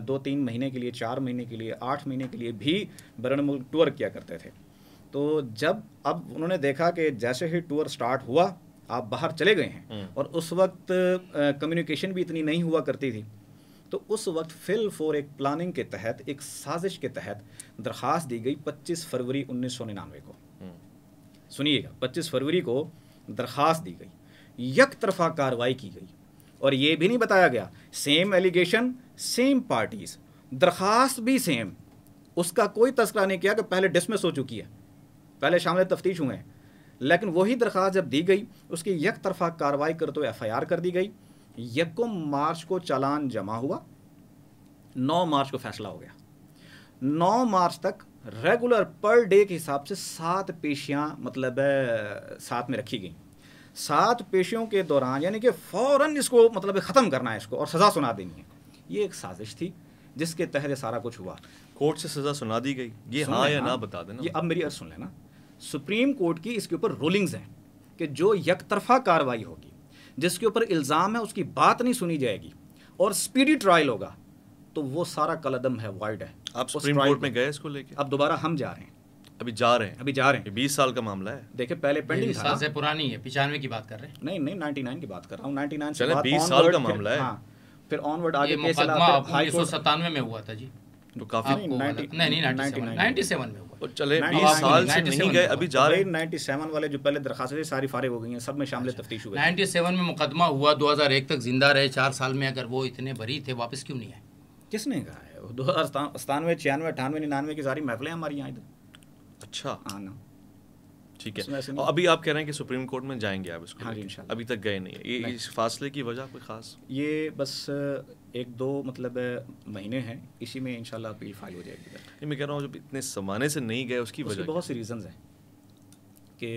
दो तीन महीने के लिए चार महीने के लिए आठ महीने के लिए भी बरण मुल्क टूर किया करते थे तो जब अब उन्होंने देखा कि जैसे ही टूर स्टार्ट हुआ आप बाहर चले गए हैं हम्म। और उस वक्त कम्युनिकेशन भी इतनी नहीं हुआ करती थी तो उस वक्त फिल फॉर एक प्लानिंग के तहत एक साजिश के तहत दरख्वास्त दी गई 25 फरवरी उन्नीस सौ निन्यानवे को हम्म। सुनिएगा 25 फरवरी को दरख्वास्त दी गई यक तरफा कार्रवाई की गई और ये भी नहीं बताया गया सेम एलिगेशन सेम पार्टीज दरख्वास्त भी सेम उसका कोई तस्करा नहीं किया कि पहले डिसमिस हो चुकी है पहले शामिल तफ्तीश हुए हैं लेकिन वही दरख्वास्त जब दी गई उसकी यक तरफा कार्रवाई करते तो हुए एफ कर दी गई यको मार्च को चालान जमा हुआ नौ मार्च को फैसला हो गया नौ मार्च तक रेगुलर पर डे के हिसाब से सात पेशियाँ मतलब साथ में रखी गई सात पेशियों के दौरान यानी कि फौरन इसको मतलब ख़त्म करना है इसको और सज़ा सुना देनी है ये एक साजिश थी जिसके तहत सारा कुछ हुआ कोर्ट से सज़ा सुना दी गई ये हाँ या ना हाँ। बता देना ये अब मेरी अर्ज सुन लेना सुप्रीम कोर्ट की इसके ऊपर रूलिंग्स हैं कि जो यक तरफा कार्रवाई होगी जिसके ऊपर इल्ज़ाम है उसकी बात नहीं सुनी जाएगी और स्पीडी ट्रायल होगा तो वो सारा कलदम है वाइड है आप सुप्रीम कोर्ट में गए इसको लेके अब दोबारा हम जा रहे हैं अभी जा रहे हैं अभी जा रहे हैं बीस साल का मामला है देखिए पहले पेंडिंग था से पुरानी है पिछानवे की बात कर रहे हैं नहीं नहीं नाइनटी नाइन की बात कर रहा हूँ नाइनटी नाइन चले बीस साल का मामला है हाँ, फिर ऑनवर्ड आगे उन्नीस सौ सतानवे में हुआ था जी तो काफी नहीं नाइनटी सेवन में हुआ तो चले बीस साल से नहीं गए अभी जा रहे नाइन्टी सेवन वाले जो पहले दरखास्त थे सारी फारिग हो गई हैं सब में शामिल अच्छा। तफ्तीश हुई नाइन्टी सेवन में मुकदमा हुआ दो हज़ार एक तक जिंदा रहे चार साल में अगर वो इतने भरी थे वापस क्यों नहीं आए किसने कहा है दो हज़ार सतानवे छियानवे अठानवे निन्यानवे की सारी महफिलें हमारी यहाँ इधर अच्छा आना हाँ, ठीक है और अभी आप कह रहे हैं कि सुप्रीम कोर्ट में जाएंगे आप इसको हाँ अभी तक गए नहीं ये इस फासले की वजह कोई ख़ास ये बस एक दो मतलब महीने हैं इसी में इंशाल्लाह अपील फाइल हो जाएगी नहीं मैं कह रहा हूँ जब इतने समाने से नहीं गए उसकी वजह बहुत सी रीजन हैं कि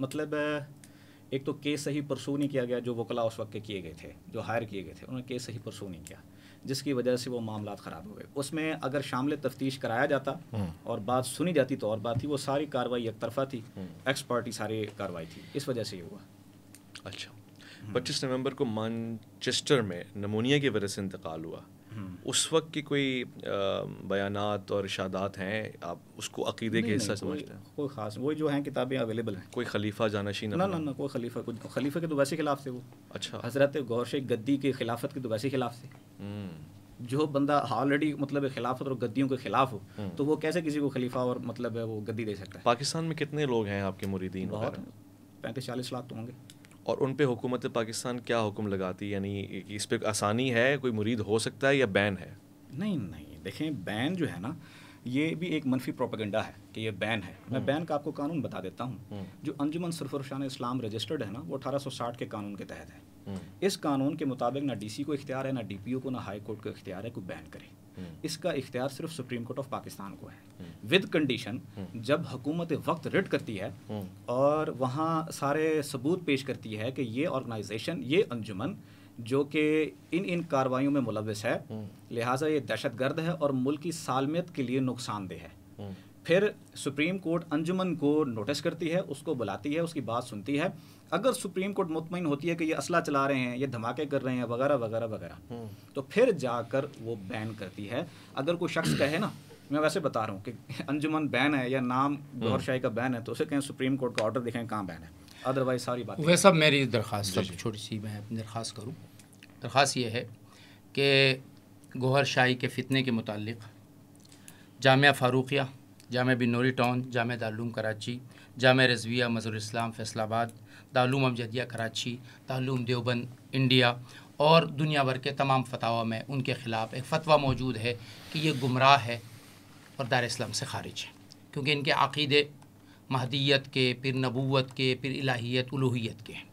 मतलब एक तो केस सही परसू नहीं किया गया जो वकला उस वक्त के किए गए थे जो हायर किए गए थे उन्होंने केस सही परसू नहीं किया जिसकी वजह से वो मामला ख़राब हो गए उसमें अगर शामिल तफ्तीश कराया जाता हम्म। और बात सुनी जाती तो और बात थी वो सारी कार्रवाई एक तरफा थी हम्म। एक्स पार्टी सारी कार्रवाई थी इस वजह से ये हुआ अच्छा हम्म। पच्चीस नवंबर को मानचेस्टर में नमोनिया की वजह से इंतकाल हुआ उस वक्त की कोई बयानात और इशादात हैं आप उसको अकीदे के हिस्सा समझते हैं कोई ख़ास वही जो हैं किताबें अवेलेबल हैं कोई खलीफा जानशी ना ना ना कोई खलीफा कुछ खलीफा के तो खिलाफ थे वो अच्छा हज़रत गौर शेख गद्दी के खिलाफत के तो खिलाफ थे हम्म। जो बंदा ऑलरेडी मतलब खिलाफत और गद्दियों के खिलाफ हो हम्म। तो वो कैसे किसी को खलीफा और मतलब वो गद्दी दे सकता है पाकिस्तान में कितने लोग हैं आपके मुरीदीन पैंतीस चालीस लाख तो होंगे और उन पे हुकूमत पाकिस्तान क्या हुक्म लगाती यानी इस पर आसानी है कोई मुरीद हो सकता है या बैन है नहीं नहीं देखें बैन जो है ना ये भी एक मनफी प्रोपागेंडा है कि ये बैन है मैं हम्म। बैन का आपको कानून बता देता हूँ हम्म। जो अंजुमन सरफरशान इस्लाम रजिस्टर्ड है ना वो 1860 के कानून के तहत है हम्म। इस कानून के मुताबिक ना डीसी को इख्तियार है ना डीपीओ को ना हाई कोर्ट को इख्तियार है कोई बैन करे हम्म। इसका इख्तियार सिर्फ सुप्रीम कोर्ट ऑफ पाकिस्तान को है हम्म। विद कंडीशन हम्म। जब हुकूमत वक्त रिट करती है और वहाँ सारे सबूत पेश करती है कि ये ऑर्गेनाइजेशन ये अंजुमन जो कि इन इन कार्रवाइयों में मुलविस है लिहाजा ये दहशत गर्द है और मुल्क की सालमियत के लिए नुकसानदेह है फिर सुप्रीम कोर्ट अंजुमन को नोटिस करती है उसको बुलाती है उसकी बात सुनती है अगर सुप्रीम कोर्ट मुतमिन होती है कि ये असला चला रहे हैं ये धमाके कर रहे हैं वगैरह वगैरह वगैरह हम्म। तो फिर जाकर वो बैन करती है अगर कोई शख्स कहे ना मैं वैसे बता रहा हूँ कि अंजुमन बैन है या नाम हम्म। गौरशाही का बैन है तो उसे कहें सुप्रीम कोर्ट का ऑर्डर दिखाएं कहाँ बैन है अदरवाइज सारी बात वैसा मेरी दरख्वास्त छोटी सी मैं अपनी दरख्वास्त करूँ दरख्वास्त ये है कि गौहर शाही के फितने के मुतालिक जामिया फ़ारूकिया जाम बिनोरी टाउन जामिया दारूम कराची जाम रजविया मज़र इस्लाम फैसलाबाद दारूम अमजदिया कराची दारूम देवबंद इंडिया और दुनिया भर के तमाम फतवा में उनके ख़िलाफ़ एक फ़तवा मौजूद है कि ये गुमराह है और दार इस्लाम से खारिज है क्योंकि इनके अक़ीदे महदीत के फिर नबूत के फिर इलाहियत उलूहियत के हैं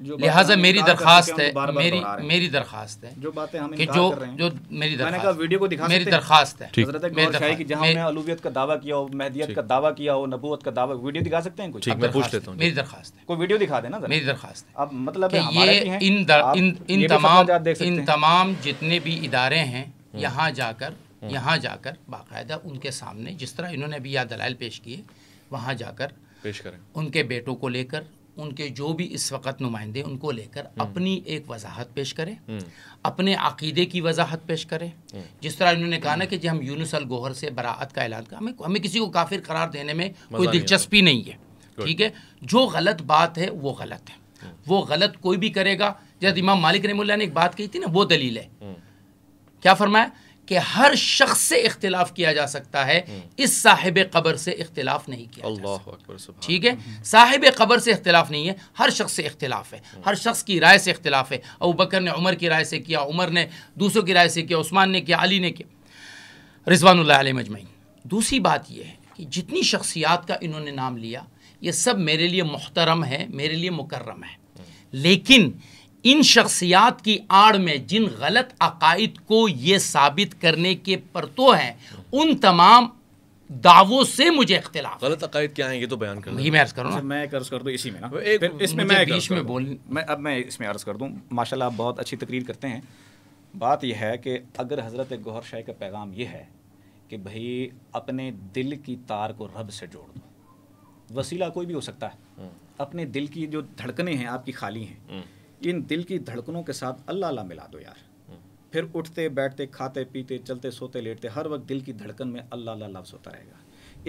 लिहाजा मेरी दरखास्त है मेरी मेरी दरखास्त है जो बातें हम कि जो जो मेरी मैंने कहा वीडियो को दिखा मेरी दरखास्त है हजरत जहां मैं अलूवियत का दावा किया हो महदियत का दावा किया हो नबूत का दावा वीडियो दिखा सकते हैं कुछ मैं पूछ लेता हूं मेरी दरखास्त है कोई वीडियो दिखा देना मेरी दरखास्त है अब मतलब ये इन इन तमाम इन तमाम जितने भी इदारे हैं हम्म। यहाँ जाकर हम्म। यहाँ जाकर बाकायदा उनके सामने जिस तरह इन्होंने अभी यह दलाल पेश किए वहाँ जाकर पेश करें उनके बेटों को लेकर उनके जो भी इस वक्त नुमाइंदे उनको लेकर हम्म। अपनी एक वजाहत पेश करें हम्म। अपने अकीदे की वजाहत पेश करें हम्म। जिस तरह इन्होंने कहा ना कि जी हम यूनुस अल गोहर से बरात का ऐलान कर हमें हमें किसी को काफिर करार देने में कोई दिलचस्पी नहीं है ठीक है जो गलत बात है वो गलत है वो गलत कोई भी करेगा जैसे इमाम मालिक रहमुल्ला ने एक बात कही थी ना वो दलील है क्या फरमाया कि हर शख्स से इख्तिलाफ किया जा सकता है हम्म। इस साहिब कबर से इख्तिलाफ नहीं किया अल्लाह ठीक है साहिब कबर से इख्तिलाफ नहीं है हर शख्स से इख्तिलाफ है हम्म। हर शख्स की राय से इख्तिलाफ है अबू बकर ने उमर की राय से किया उमर ने दूसरों की राय से किया उस्मान ने किया अली ने किया रिजवानुल्लाह आल मजमाइन दूसरी बात यह है कि जितनी शख्सियात का इन्होंने नाम लिया ये सब मेरे लिए मोहतरम है मेरे लिए मुकर्रम है हम्म। लेकिन इन शख्सियात की आड़ में जिन गलत अकायद को ये साबित करने के परतो हैं उन तमाम दावों से मुझे इख्तलाफ गलत अकायद क्या है ये तो बयान करूँ अच्छा, मैं अर्ज करूँ मैं अर्ज कर दूँ इसी में ना इसमें मैं बीच में बोल मैं अब मैं इसमें अर्ज कर दूँ माशा आप बहुत अच्छी तकरीर करते हैं बात यह है कि अगर हज़रत गौहर शाह का पैगाम यह है कि भाई अपने दिल की तार को रब से जोड़ दो वसीला कोई भी हो सकता है हम्म। अपने दिल की जो धड़कने हैं आपकी खाली हैं हम्म। इन दिल की धड़कनों के साथ अल्लाह अल्लाह मिला दो यार फिर उठते बैठते खाते पीते चलते सोते लेटते हर वक्त दिल की धड़कन में अल्लाह अल्लाह लफ्ज़ होता रहेगा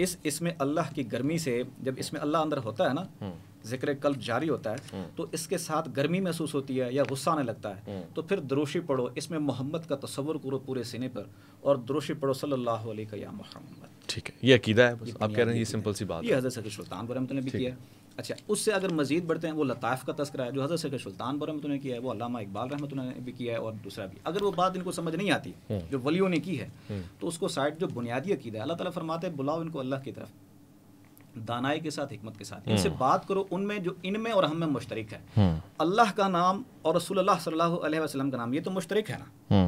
इस इसमें अल्लाह की गर्मी से जब इसमें अल्लाह अंदर होता है ना हम्म। जिक्र कल जारी होता है हम्म। तो इसके साथ गर्मी महसूस होती है या गुस्सा आने लगता है हम्म। तो फिर द्रोशी पढ़ो इसमें मोहम्मद का तस्वर करो पूरे सीने पर और द्रोशी पढ़ो सल्लल्लाहु अलैहि या मोहम्मद ठीक है ये अकीदा है बस आप कह रहे हैं ये सिंपल सी बात ये हजरत सकी सुल्तानपुरम ने भी किया है अच्छा उससे अगर मजीद बढ़ते हैं वो लताफ़ का तस्करा है जो हज़रत शेख सुल्तानपुरा में ने किया है वो अलामा इकबाल रहमत ने भी किया है और दूसरा भी अगर वो बात इनको समझ नहीं आती हम्म। जो वलियों ने की है हम्म। तो उसको साइड जो बुनियादी अकीदा है अल्लाह ताला फरमाते हैं बुलाओ इनको अल्लाह की तरफ दानाई के साथ हमत के साथ हम्म। इनसे बात करो उनमें जो इनमें और हमें मुश्तरक है अल्लाह का नाम और रसूल सल्लल्लाहु का नाम ये तो मुश्तरक है ना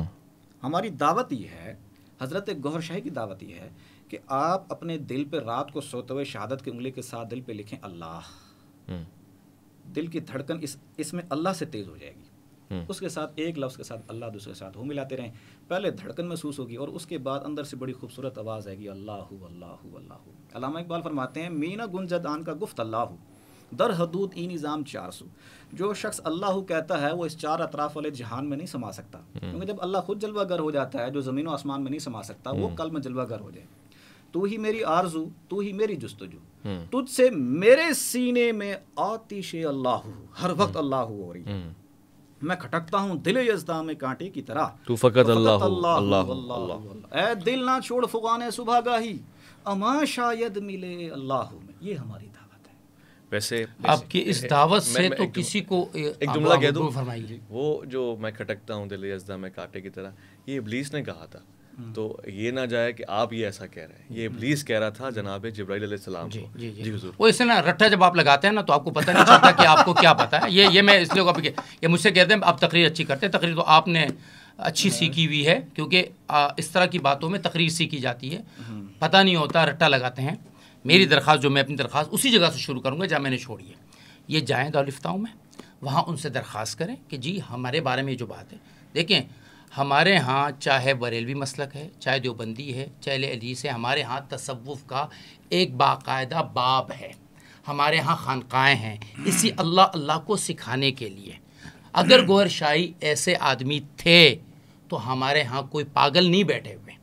हमारी दावत ये है हज़रत गौर शाही की दावत ये है कि आप अपने दिल पे रात को सोते हुए शहादत की उंगली के साथ दिल पे लिखें अल्लाह हम्म। दिल की धड़कन इस इसमें अल्लाह से तेज़ हो जाएगी हम्म। उसके साथ एक लफ्ज़ के साथ अल्लाह दूसरे के साथ हो मिलाते रहें पहले धड़कन महसूस होगी और उसके बाद अंदर से बड़ी खूबसूरत आवाज़ आएगी अल्लाह अल्लाह अल्लाह अलामा इकबाल फरमाते हैं मीना आन का गुफ्त अल्लाह दर हदूद ई निज़ाम चार सौ जो शख्स अल्लाह कहता है वो इस चार अतराफ़ वाले जहान में नहीं समा सकता हम्म। क्योंकि जब अल्लाह खुद जलवागर हो जाता है जो ज़मीन आसमान में नहीं समा सकता वो कल में जलवागर हो जाए तू ही मेरी आरजू तू ही मेरी जस्तजू हम्म। तुझसे मेरे सीने में आतिश अल्लाह हर वक्त हम्म। अल्लाह हो रही हम्म। मैं खटकता हूँ दिल यजदा में कांटे की तरह तू फकत अल्लाह अल्लाह अल्लाह ए दिल ना छोड़ फुगाने सुबह गाही अमा शायद मिले अल्लाह में ये हमारी दावत है वैसे आपकी इस दावत से तो किसी को एक जुमला कह दूं वो जो मैं खटकता हूँ दिल यजदा में कांटे की तरह ये इब्लीस ने कहा था तो ये ना जाए कि आप ये ऐसा कह रहे हैं ये प्लीज हम्म। कह रहा था जनाब जब्राइल जी जी जी वो इसे ना रट्टा जब आप लगाते हैं ना तो आपको पता नहीं चलता कि आपको क्या पता है ये ये मैं इसलिए को ये मुझसे कहते हैं आप तकरीर अच्छी करते हैं तकरीर तो आपने अच्छी हाँ। सीखी हुई है क्योंकि इस तरह की बातों में तकरीर सीखी जाती है हम्म। पता नहीं होता रट्टा लगाते हैं मेरी हम्म। दरख्वास्त जो मैं अपनी दरख्वास्त उसी जगह से शुरू करूँगा जहाँ मैंने छोड़ी है ये जाएँ दौलिफ्ताओं में वहाँ उनसे दरख्वास्त करें कि जी हमारे बारे में जो बात है देखें हमारे यहाँ चाहे बरेलवी मसलक है चाहे देवबंदी है चाहे अली से हमारे यहाँ तसवुफ़ का एक बाकायदा बाब है हमारे यहाँ खानकाएँ हैं इसी अल्लाह अल्लाह को सिखाने के लिए अगर गौर शाही ऐसे आदमी थे तो हमारे यहाँ कोई पागल नहीं बैठे हुए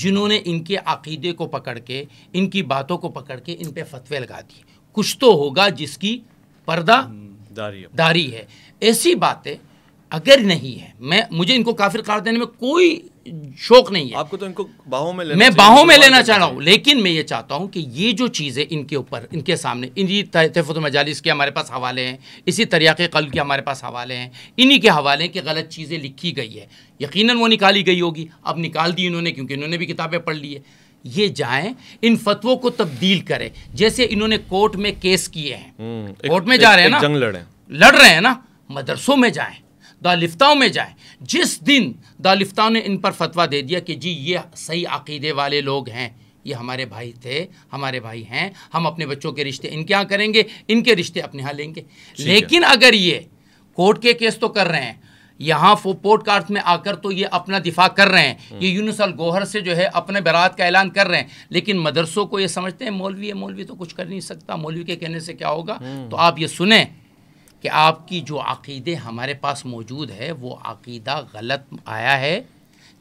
जिन्होंने इनके अकीदे को पकड़ के इनकी बातों को पकड़ के इन पर फतवे लगा दिए कुछ तो होगा जिसकी पर्दा हम्म, दारी है ऐसी बातें अगर नहीं है मैं मुझे इनको काफिर कार देने में कोई शौक नहीं है आपको तो इनको बाहों में लेना मैं बाहों में लेना चाह रहा हूँ लेकिन मैं ये चाहता हूँ कि ये जो चीज़ें इनके ऊपर इनके सामने इन्हीं तहफ मजालिस के हमारे पास हवाले हैं इसी तरीक़े कल के हमारे पास हवाले हैं इन्हीं के हवाले हैं कि गलत चीज़ें लिखी गई है यकीन वो निकाली गई होगी अब निकाल दी इन्होंने क्योंकि इन्होंने भी किताबें पढ़ ली है ये जाएं इन फतवों को तब्दील करें जैसे इन्होंने कोर्ट में केस किए हैं हम्म, कोर्ट में जा रहे हैं ना जंग लड़ रहे हैं ना मदरसों में जाएं दालिफ्ताओं में जाए जिस दिन दालिफ्ताओं ने इन पर फतवा दे दिया कि जी ये सही अकीदे वाले लोग हैं ये हमारे भाई थे हमारे भाई हैं हम अपने बच्चों के रिश्ते इनके यहाँ करेंगे इनके रिश्ते अपने यहाँ लेंगे लेकिन अगर ये कोर्ट के केस तो कर रहे हैं यहाँ पोर्टकार्थ में आकर तो ये अपना दिफा कर रहे हैं हम्म। ये यूनुस अल गोहर से जो है अपने बरात का ऐलान कर रहे हैं लेकिन मदरसों को ये समझते हैं मौलवी है मौलवी तो कुछ कर नहीं सकता मौलवी के कहने से क्या होगा हम्म। तो आप ये सुने कि आपकी जो अकीदे हमारे पास मौजूद है वो अकीदा गलत आया है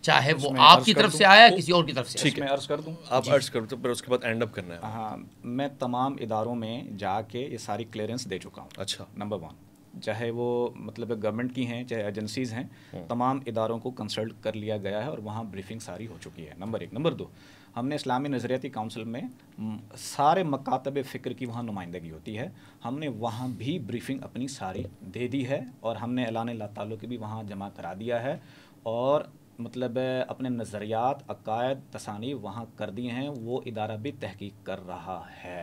चाहे वो आपकी तरफ से आया किसी और की तरफ से ठीक है अर्ज कर दूं आप अर्ज कर दो उसके बाद एंड अप करना है हाँ मैं तमाम इदारों में जाके ये सारी क्लियरेंस दे चुका हूँ अच्छा नंबर वन चाहे वो मतलब गवर्नमेंट की हैं चाहे एजेंसीज हैं हम्म। तमाम इदारों को कंसल्ट कर लिया गया है और वहाँ ब्रीफिंग सारी हो चुकी है नंबर एक नंबर दो हमने इस्लामी नज़रियाती काउंसिल में सारे मकातब फ़िक्र की वहाँ नुमाइंदगी होती है हमने वहाँ भी ब्रीफिंग अपनी सारी दे दी है और हमने अलान ला तालों की भी वहाँ जमा करा दिया है और मतलब अपने नज़रियात अकायद तसानी वहाँ कर दिए हैं वो इदारा भी तहकीक कर रहा है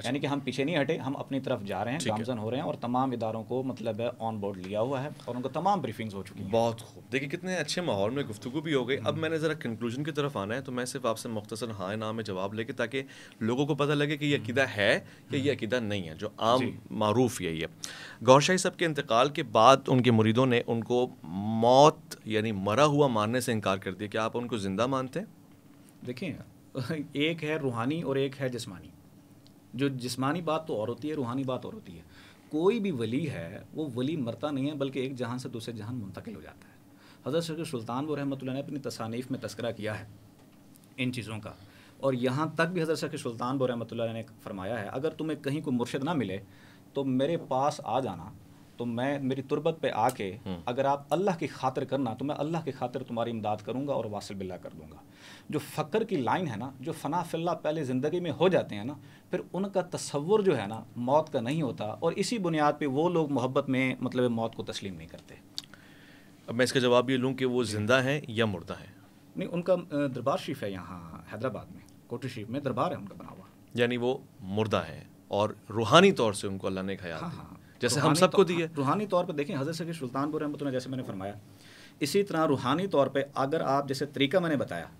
अच्छा। यानी कि हम पीछे नहीं हटे हम अपनी तरफ जा रहे हैं गामजन हो रहे हैं और तमाम इदारों को मतलब ऑन बोर्ड लिया हुआ है और उनको तमाम ब्रीफिंग्स हो चुकी हैं बहुत खूब देखिए कितने अच्छे माहौल में गुफ्तु भी हो गई अब हम्म। मैंने ज़रा कंक्लूजन की तरफ आना है तो मैं सिर्फ आपसे मुख्तर हाँ नाम में जवाब लेके ताकि लोगों को पता लगे कि यह अकीदा हम्म। है या ये हम्म। अकीदा नहीं है जो आम मरूफ यही है गौरशाही साहब के इंतकाल के बाद उनके मुरीदों ने उनको मौत यानी मरा हुआ मानने से इनकार कर दिया क्या आप उनको ज़िंदा मानते हैं देखिए एक है रूहानी और एक है जिसमानी जो जिस्मानी बात तो और होती है रूहानी बात और होती है कोई भी वली है वो वली मरता नहीं है बल्कि एक जहान से दूसरे जहान मुंतकिल हो जाता है हज़रत शेख सुल्तान व रहमत ने अपनी तसानीफ़ में तस्करा किया है इन चीज़ों का और यहाँ तक भी हज़रत शेख सुल्तान व रहमत ने फरमाया है अगर तुम्हें कहीं को मुर्शद ना मिले तो मेरे पास आ जाना तो मैं मेरी तुरबत पे आके हम्म। अगर आप अल्लाह की खातिर करना तो मैं अल्लाह की खातिर तुम्हारी इमदाद करूंगा और वासिल बिल्ला कर दूंगा जो फ़क्र की लाइन है ना जो फ़ना फिल्ला पहले ज़िंदगी में हो जाते हैं ना फिर उनका तस्वुर जो है ना मौत का नहीं होता और इसी बुनियाद पर वो लोग मोहब्बत में मतलब मौत को तस्लीम नहीं करते अब मैं इसका जवाब ये लूँ कि वो ज़िंदा हैं या मुर्दा हैं नहीं उनका दरबार शरीफ है यहाँ हैदराबाद में कोटी शरीफ में दरबार है उनका बना हुआ यानी वो मुर्दा है और रूहानी तौर से उनको अल्लाह ने खाया हाँ, हाँ हाँ जैसे हम सबको तो- दी है रूहानी तौर पर देखें हजरत सकी सुल्तानपुर रहमत जैसे मैंने फरमाया इसी तरह रूहानी तौर पर अगर आप जैसे तरीका मैंने बताया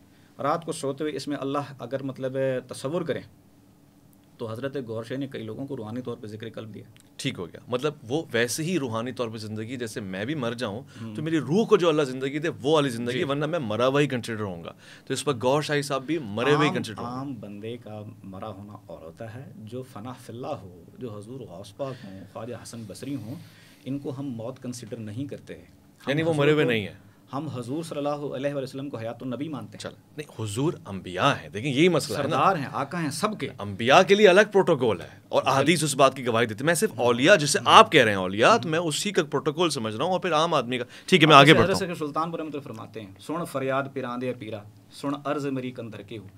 रात को सोते हुए इसमें अल्लाह अगर मतलब तस्वुर करें तो हज़रत गौर शाह ने कई लोगों को रूहानी तौर पर जिक्र कल दिया ठीक हो गया मतलब वो वैसे ही रूहानी तौर पर ज़िंदगी जैसे मैं भी मर जाऊँ हम्म। तो मेरी रूह को जो अल्लाह ज़िंदगी दे वो वाली ज़िंदगी वरना मैं मरा हुआ ही कंसिडर होऊंगा तो इस पर गौर शाही साहब भी मरे हुए कंसिडर आम बंदे का मरा होना और होता है जो फ़ना फिल्ला हो जो हजूर गौसपाक हों ख्वाजा हसन बसरी हों इनको हम मौत कंसिडर नहीं करते यानी वो मरे हुए नहीं है हम हजूर सल्लल्लाहु अलैहि वसल्लम को हयात नबी मानते हैं चल नहीं हुजूर अंबिया हैं देखिए यही मसला है ना हैं आका हैं सबके अंबिया के लिए अलग प्रोटोकॉल है और अहदीस उस बात की गवाही देती है मैं सिर्फ औलिया जिसे आप कह रहे हैं औलिया तो मैं उसी का प्रोटोकॉल समझ रहा हूँ और फिर आम आदमी का ठीक है मैं आगे बढ़ता हूँ सुल्तानपुर में तो फरमाते हैं सुन फरियाद पिरादे पीरा सुन अर्ज मरी कंधर के हो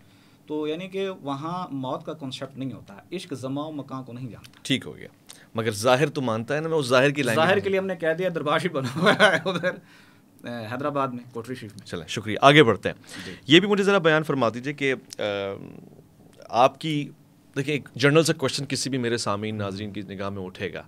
तो यानी कि वहाँ मौत का कॉन्सेप्ट नहीं होता है इश्क जमा मकान को नहीं जानता ठीक हो गया मगर जाहिर तो मानता है ना मैं उस जाहिर की जाहिर के लिए हमने कह दिया दरबार ही बना हुआ है उधर हैदराबाद में कोटरी शरीफ में चलें शुक्रिया आगे बढ़ते हैं ये भी मुझे ज़रा बयान फरमा दीजिए कि आपकी देखिए एक जनरल सा क्वेश्चन किसी भी मेरे सामीन नाजरीन की निगाह में उठेगा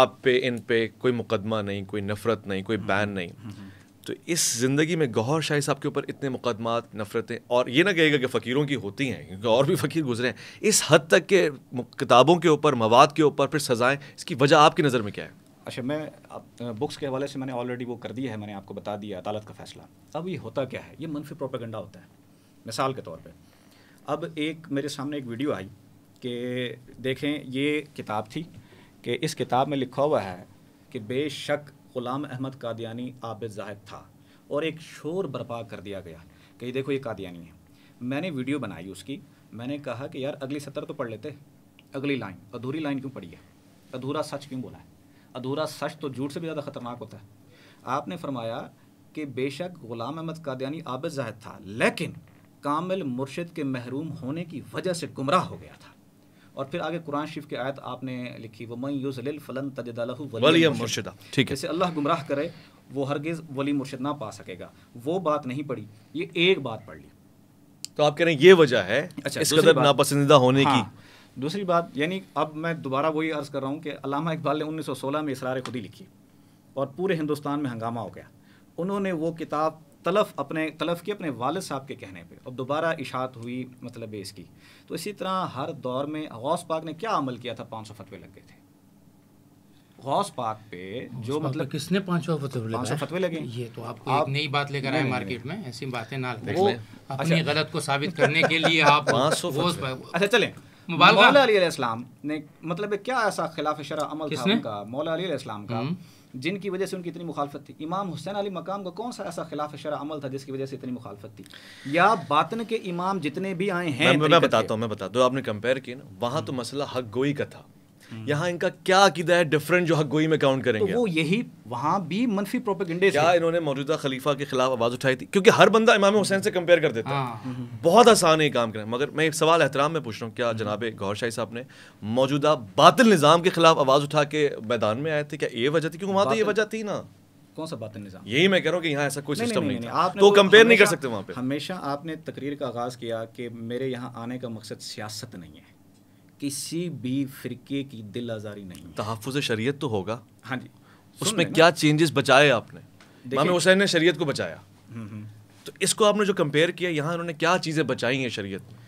आप पे इन पे कोई मुकदमा नहीं कोई नफ़रत नहीं कोई हम्म, बैन हम्म, नहीं हम्म, तो इस ज़िंदगी में गौर शाही साहब के ऊपर इतने मुकदमात नफ़रतें और ये ना कहेगा कि फ़कीरों की होती हैं क्योंकि और भी फ़कीर गुजरे हैं इस हद तक के किताबों के ऊपर मवाद के ऊपर फिर सज़ाएँ इसकी वजह आपकी नज़र में क्या है अच्छा मैं बुक्स के हवाले से मैंने ऑलरेडी वो कर दिया है मैंने आपको बता दिया अदालत का फैसला अब ये होता क्या है ये मनफी प्रोपागेंडा होता है मिसाल के तौर पर अब एक मेरे सामने एक वीडियो आई कि देखें ये किताब थी कि इस किताब में लिखा हुआ है कि बेशक ग़ुलाम अहमद कादियानी आबिद जाहिद था और एक शोर बर्पा कर दिया गया कि देखो ये कादियानी है मैंने वीडियो बनाई उसकी मैंने कहा कि यार अगली सतर तो पढ़ लेते अगली लाइन अधूरी लाइन क्यों पढ़ी है अधूरा सच क्यों बोला है अधूरा सच तो झूठ से भी ज़्यादा ख़तरनाक होता है आपने फरमाया कि बेशक ग़ुलाम अहमद कादयानी आब जाहद था लेकिन कामिल मुर्शिद के महरूम होने की वजह से गुमराह हो गया था और फिर आगे कुरान शरीफ की आयत आपने लिखी वो मई युजल फलन मुर्शिदा ठीक है जैसे अल्लाह गुमराह करे वो हरगिज़ वली मुर्शिद ना पा सकेगा वो बात नहीं पढ़ी ये एक बात पढ़ ली तो आप कह रहे हैं ये वजह है अच्छा, इस कदर नापसंदीदा होने हाँ, की दूसरी बात यानी अब मैं दोबारा वही अर्ज़ कर रहा हूँ कि अलामा इकबाल ने 1916 में इसरार खुदी लिखी और पूरे हिंदुस्तान में हंगामा हो गया उन्होंने वो किताब तलफ अपने तलफ की अपने वालद साहब के कहने पे और दोबारा इशात हुई मतलब इसकी तो इसी तरह हर दौर में गौस पाक ने क्या अमल किया था पाँच सौ फतवे लग गए थे गौस पाक पे जो पाक मतलब किसने पाँच सौ फतवे पाँच सौ फतवे लगे ये तो आपको आप, एक नई बात लेकर आए मार्केट में ऐसी बातें ना अच्छा। अपनी गलत को साबित करने के लिए आप अच्छा चलें मौला अली ने मतलब क्या ऐसा खिलाफ शरा अमल था उनका मौला अली का हम्म। जिनकी वजह से उनकी इतनी मुखालफत थी इमाम हुसैन अली मकाम का कौन सा ऐसा खिलाफ शरा अमल था जिसकी वजह से इतनी मुखालफत थी या बातन के इमाम जितने भी आए हैं मैं, मैं बताता हूँ मैं बताता हूँ आपने कंपेयर किया ना वहाँ तो मसला हक गोई का था हम्म। यहाँ इनका क्या अकीदा है डिफरेंट जो हक गोई में काउंट करेंगे तो वो यही वहाँ भी मनफी प्रोपेगेंडे क्या इन्होंने मौजूदा खलीफा के खिलाफ आवाज़ उठाई थी क्योंकि हर बंदा इमाम हुसैन से कंपेयर कर देता है हाँ, हम्म, हम्म। बहुत आसान है काम करना मगर मैं एक सवाल एहतराम में पूछ रहा हूँ क्या जनाब गौर शाही साहब ने मौजूदा बातिल निज़ाम के खिलाफ आवाज़ उठा के मैदान में आए थे क्या ये वजह थी क्योंकि वहाँ तो ये वजह थी ना कौन सा बातिल निज़ाम यही मैं कह रहा हूँ कि यहाँ ऐसा कोई सिस्टम नहीं, नहीं, नहीं, नहीं तो कंपेयर नहीं कर सकते वहाँ पे हमेशा आपने तकरीर का आगाज़ किया कि मेरे यहाँ आने का मकसद सियासत नहीं है किसी भी फिरके की दिल आज़ारी नहीं तहफ़ शरीय तो होगा हाँ जी उसमें क्या चेंजेस बचाए आपने मामे हुसैन ने शरीयत को बचाया हम्म, हम्म। तो इसको आपने जो कंपेयर किया यहाँ उन्होंने क्या चीज़ें बचाई हैं शरीयत में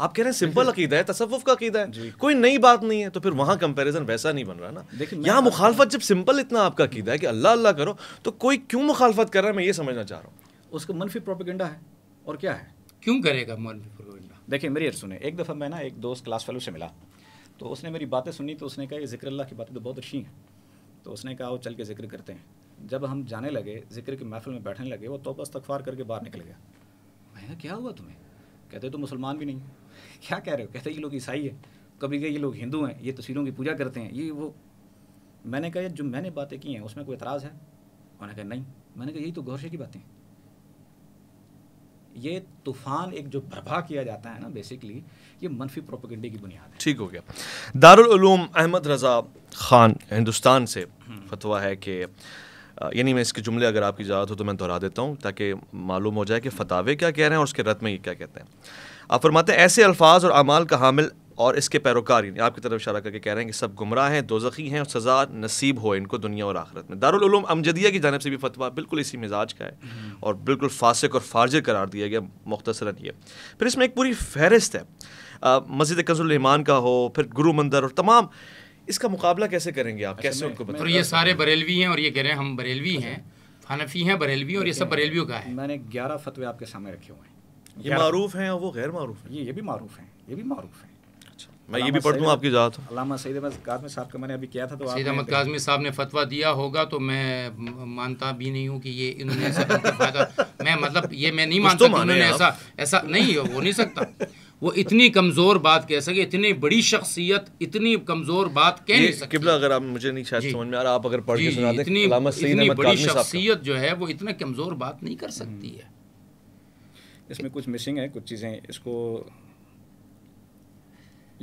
आप कह रहे हैं सिंपल अकीदा है तसवुफ का अकीदा है कोई नई बात नहीं है तो फिर वहाँ कंपैरिजन वैसा नहीं बन रहा ना यहाँ मुखालफत जब सिंपल इतना आपका अकीदा है कि अल्लाह अल्लाह करो तो कोई क्यों मुखालफत कर रहा है मैं ये समझना चाह रहा हूँ उसका मनफी प्रोपेगेंडा है और क्या है क्यों करेगा मनफी देखिए मेरी सुने एक दफ़ा मैं ना एक दोस्त क्लास फेलो से मिला तो उसने मेरी बातें सुनी तो उसने कहा ये जिक्र की बातें तो बहुत अच्छी हैं तो उसने कहा वो चल के जिक्र करते हैं जब हम जाने लगे जिक्र की महफिल में बैठने लगे वो तो बस तकफार करके बाहर निकल गया मैं क्या हुआ तुम्हें कहते तो मुसलमान भी नहीं क्या कह रहे हो कहते ये लोग ईसाई है कभी कहे ये लोग हिंदू हैं ये तस्वीरों की पूजा करते हैं ये वो मैंने कहा जो मैंने बातें की हैं उसमें कोई एतराज़ है उन्होंने कहा नहीं मैंने कहा यही तो गौरशे की बातें हैं ये तूफान एक जो भरभा किया जाता है ना बेसिकली ये मनफी प्रोपोगंडे की बुनियाद है ठीक हो गया दारुलूम अहमद रज़ा खान हिंदुस्तान से हम्म। फतवा है कि यानी मैं इसके जुमले अगर आपकी इजाज़त हो तो मैं दोहरा देता हूँ ताकि मालूम हो जाए कि फतावे क्या कह रहे हैं और उसके रत में ये क्या कहते हैं आप फरमाते हैं ऐसे अल्फाज और अमाल का हामिल और इसके पैरोकार यानी आपकी तरफ इशारा करके कह रहे हैं कि सब गुमराह हैं दोजखी हैं और सज़ा नसीब हो इनको दुनिया और आखिरत में दारुलूम अमजदिया की जानब से भी फतवा बिल्कुल इसी मिजाज का है हम्म। और बिल्कुल फासिक और फाजिर करार दिया गया मुख्तसरा ये फिर इसमें एक पूरी फहरिस्त है मस्जिद कजुलमान का हो फिर गुरु मंदिर और तमाम इसका मुकाबला कैसे करेंगे आप अच्छा, कैसे उनको बताएं तो ये सारे बरेलवी हैं और ये कह रहे हैं हम बरेलवी हैं हनफी हैं बरेलवी और ये सब बरेलवियों का है मैंने ग्यारह फतवे आपके सामने रखे हुए हैं ये मारूफ हैं और वो गैर मारूफ हैं ये भी मारूफ हैं ये भी मारूफ हैं मैं ये भी पढ़ दूँ आपकी ज़ात अलामा सईद अहमद काजमी साहब का मैंने अभी किया था तो सईद अहमद काजमी साहब ने फतवा दिया होगा तो मैं मानता भी नहीं हूँ कि ये इन्होंने ऐसा मैं मतलब ये मैं नहीं मानता तो उन्होंने ऐसा ऐसा नहीं हो नहीं सकता वो इतनी कमज़ोर बात कह सके इतनी बड़ी शख्सियत इतनी कमज़ोर बात कह नहीं सके किबला अगर आप मुझे नहीं शायद समझ में आ रहा आप अगर पढ़ के सुना इतनी, इतनी बड़ी शख्सियत जो है वो इतना कमज़ोर बात नहीं कर सकती हम्म। है इसमें कुछ मिसिंग है कुछ चीज़ें इसको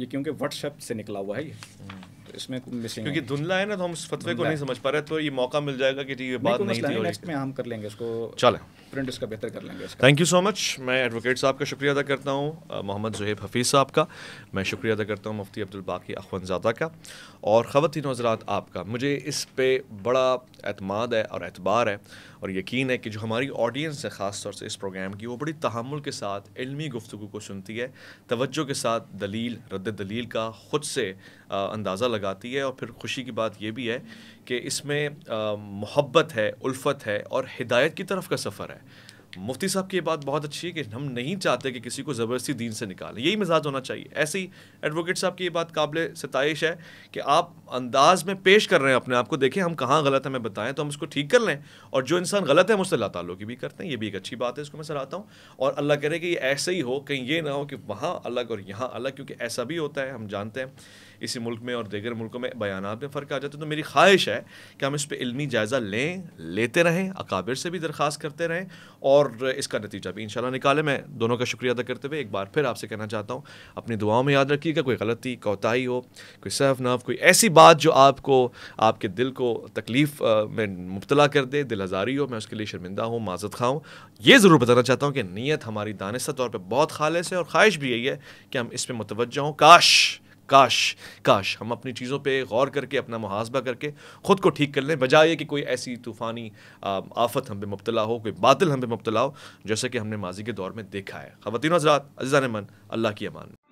ये क्योंकि व्हाट्सएप से निकला हुआ है ये तो इसमें मिसिंग क्योंकि धुंधला है ना तो हम फतवे को नहीं समझ पा रहे तो ये मौका मिल जाएगा कि ये बात नहीं थी नेक्स्ट में हम कर लेंगे इसको चलें प्रिंट इसका बेहतर कर लेंगे थैंक यू सो मच मैं एडवोकेट साहब का शुक्रिया अदा करता हूँ मोहम्मद जुहेब हफीज़ साहब का मैं शुक्रिया अदा करता हूँ मुफ्ती अब्दुल अब्दुलबाकी अखवनजादा का और ख़वान हजरात आपका मुझे इस पर बड़ा अतमाद है और एतबार है और यकीन है कि जो हमारी ऑडियंस है ख़ास तौर से इस प्रोग्राम की वो बड़ी तहमुल के साथ इलमी गुफ्तु को सुनती है तवज्जो के साथ दलील रद्द दलील का ख़ुद से अंदाज़ा लगाती है और फिर खुशी की बात यह भी है कि इसमें मोहब्बत है उल्फत है और हिदायत की तरफ का सफ़र है मुफ्ती साहब की बात बहुत अच्छी है कि हम नहीं चाहते कि किसी को ज़बरदस्ती दीन से निकालें यही मिजाज होना चाहिए ऐसे ही एडवोकेट साहब की ये बात काबिल सतश है कि आप अंदाज में पेश कर रहे हैं अपने आप को देखें हम कहाँ गलत हमें बताएं तो हम उसको ठीक कर लें और जो इंसान गलत है मुझसे अल्लाह तालो की भी करते हैं ये भी एक अच्छी बात है इसको मैं सराहता हूँ और अल्लाह करे कि ये ऐसे ही हो कहीं ये ना हो कि वहाँ अलग और यहाँ अलग क्योंकि ऐसा भी होता है हम जानते हैं इसी मुल्क में और दीगर मुल्कों में बयान में फ़र्क आ जाता है तो मेरी ख्वाहिश है कि हम इस पर इलमी जायज़ा लें लेते रहें अकाबिर से भी दरख्वास्त करते रहें और इसका नतीजा भी इन निकाले मैं दोनों का शुक्रिया अदा करते हुए एक बार फिर आपसे कहना चाहता हूँ अपनी दुआओं में याद रखिएगा कोई गलती कोताही हो कोई नफ कोई ऐसी बात जो आपको आपके दिल को तकलीफ़ में मुबतला कर दे दिल आज़ारी हो मैं उसके लिए शर्मिंदा हूँ माजत खाऊँ ये ज़रूर बताना चाहता हूँ कि नीयत हमारी दानस्त तौर पर बहुत खालिश है और ख्वाहिश भी यही है कि हम इस पर मुतवजा हों काश काश काश हम अपनी चीज़ों पर गौर करके अपना मुहासबा करके ख़ुद को ठीक कर लें बजाय कि कोई ऐसी तूफ़ानी आफत हम पे मुबला हो कोई बादल हम पे मुबला हो जैसे कि हमने माजी के दौर में देखा है ख़वान हजरात अजान मन अल्लाह की अमान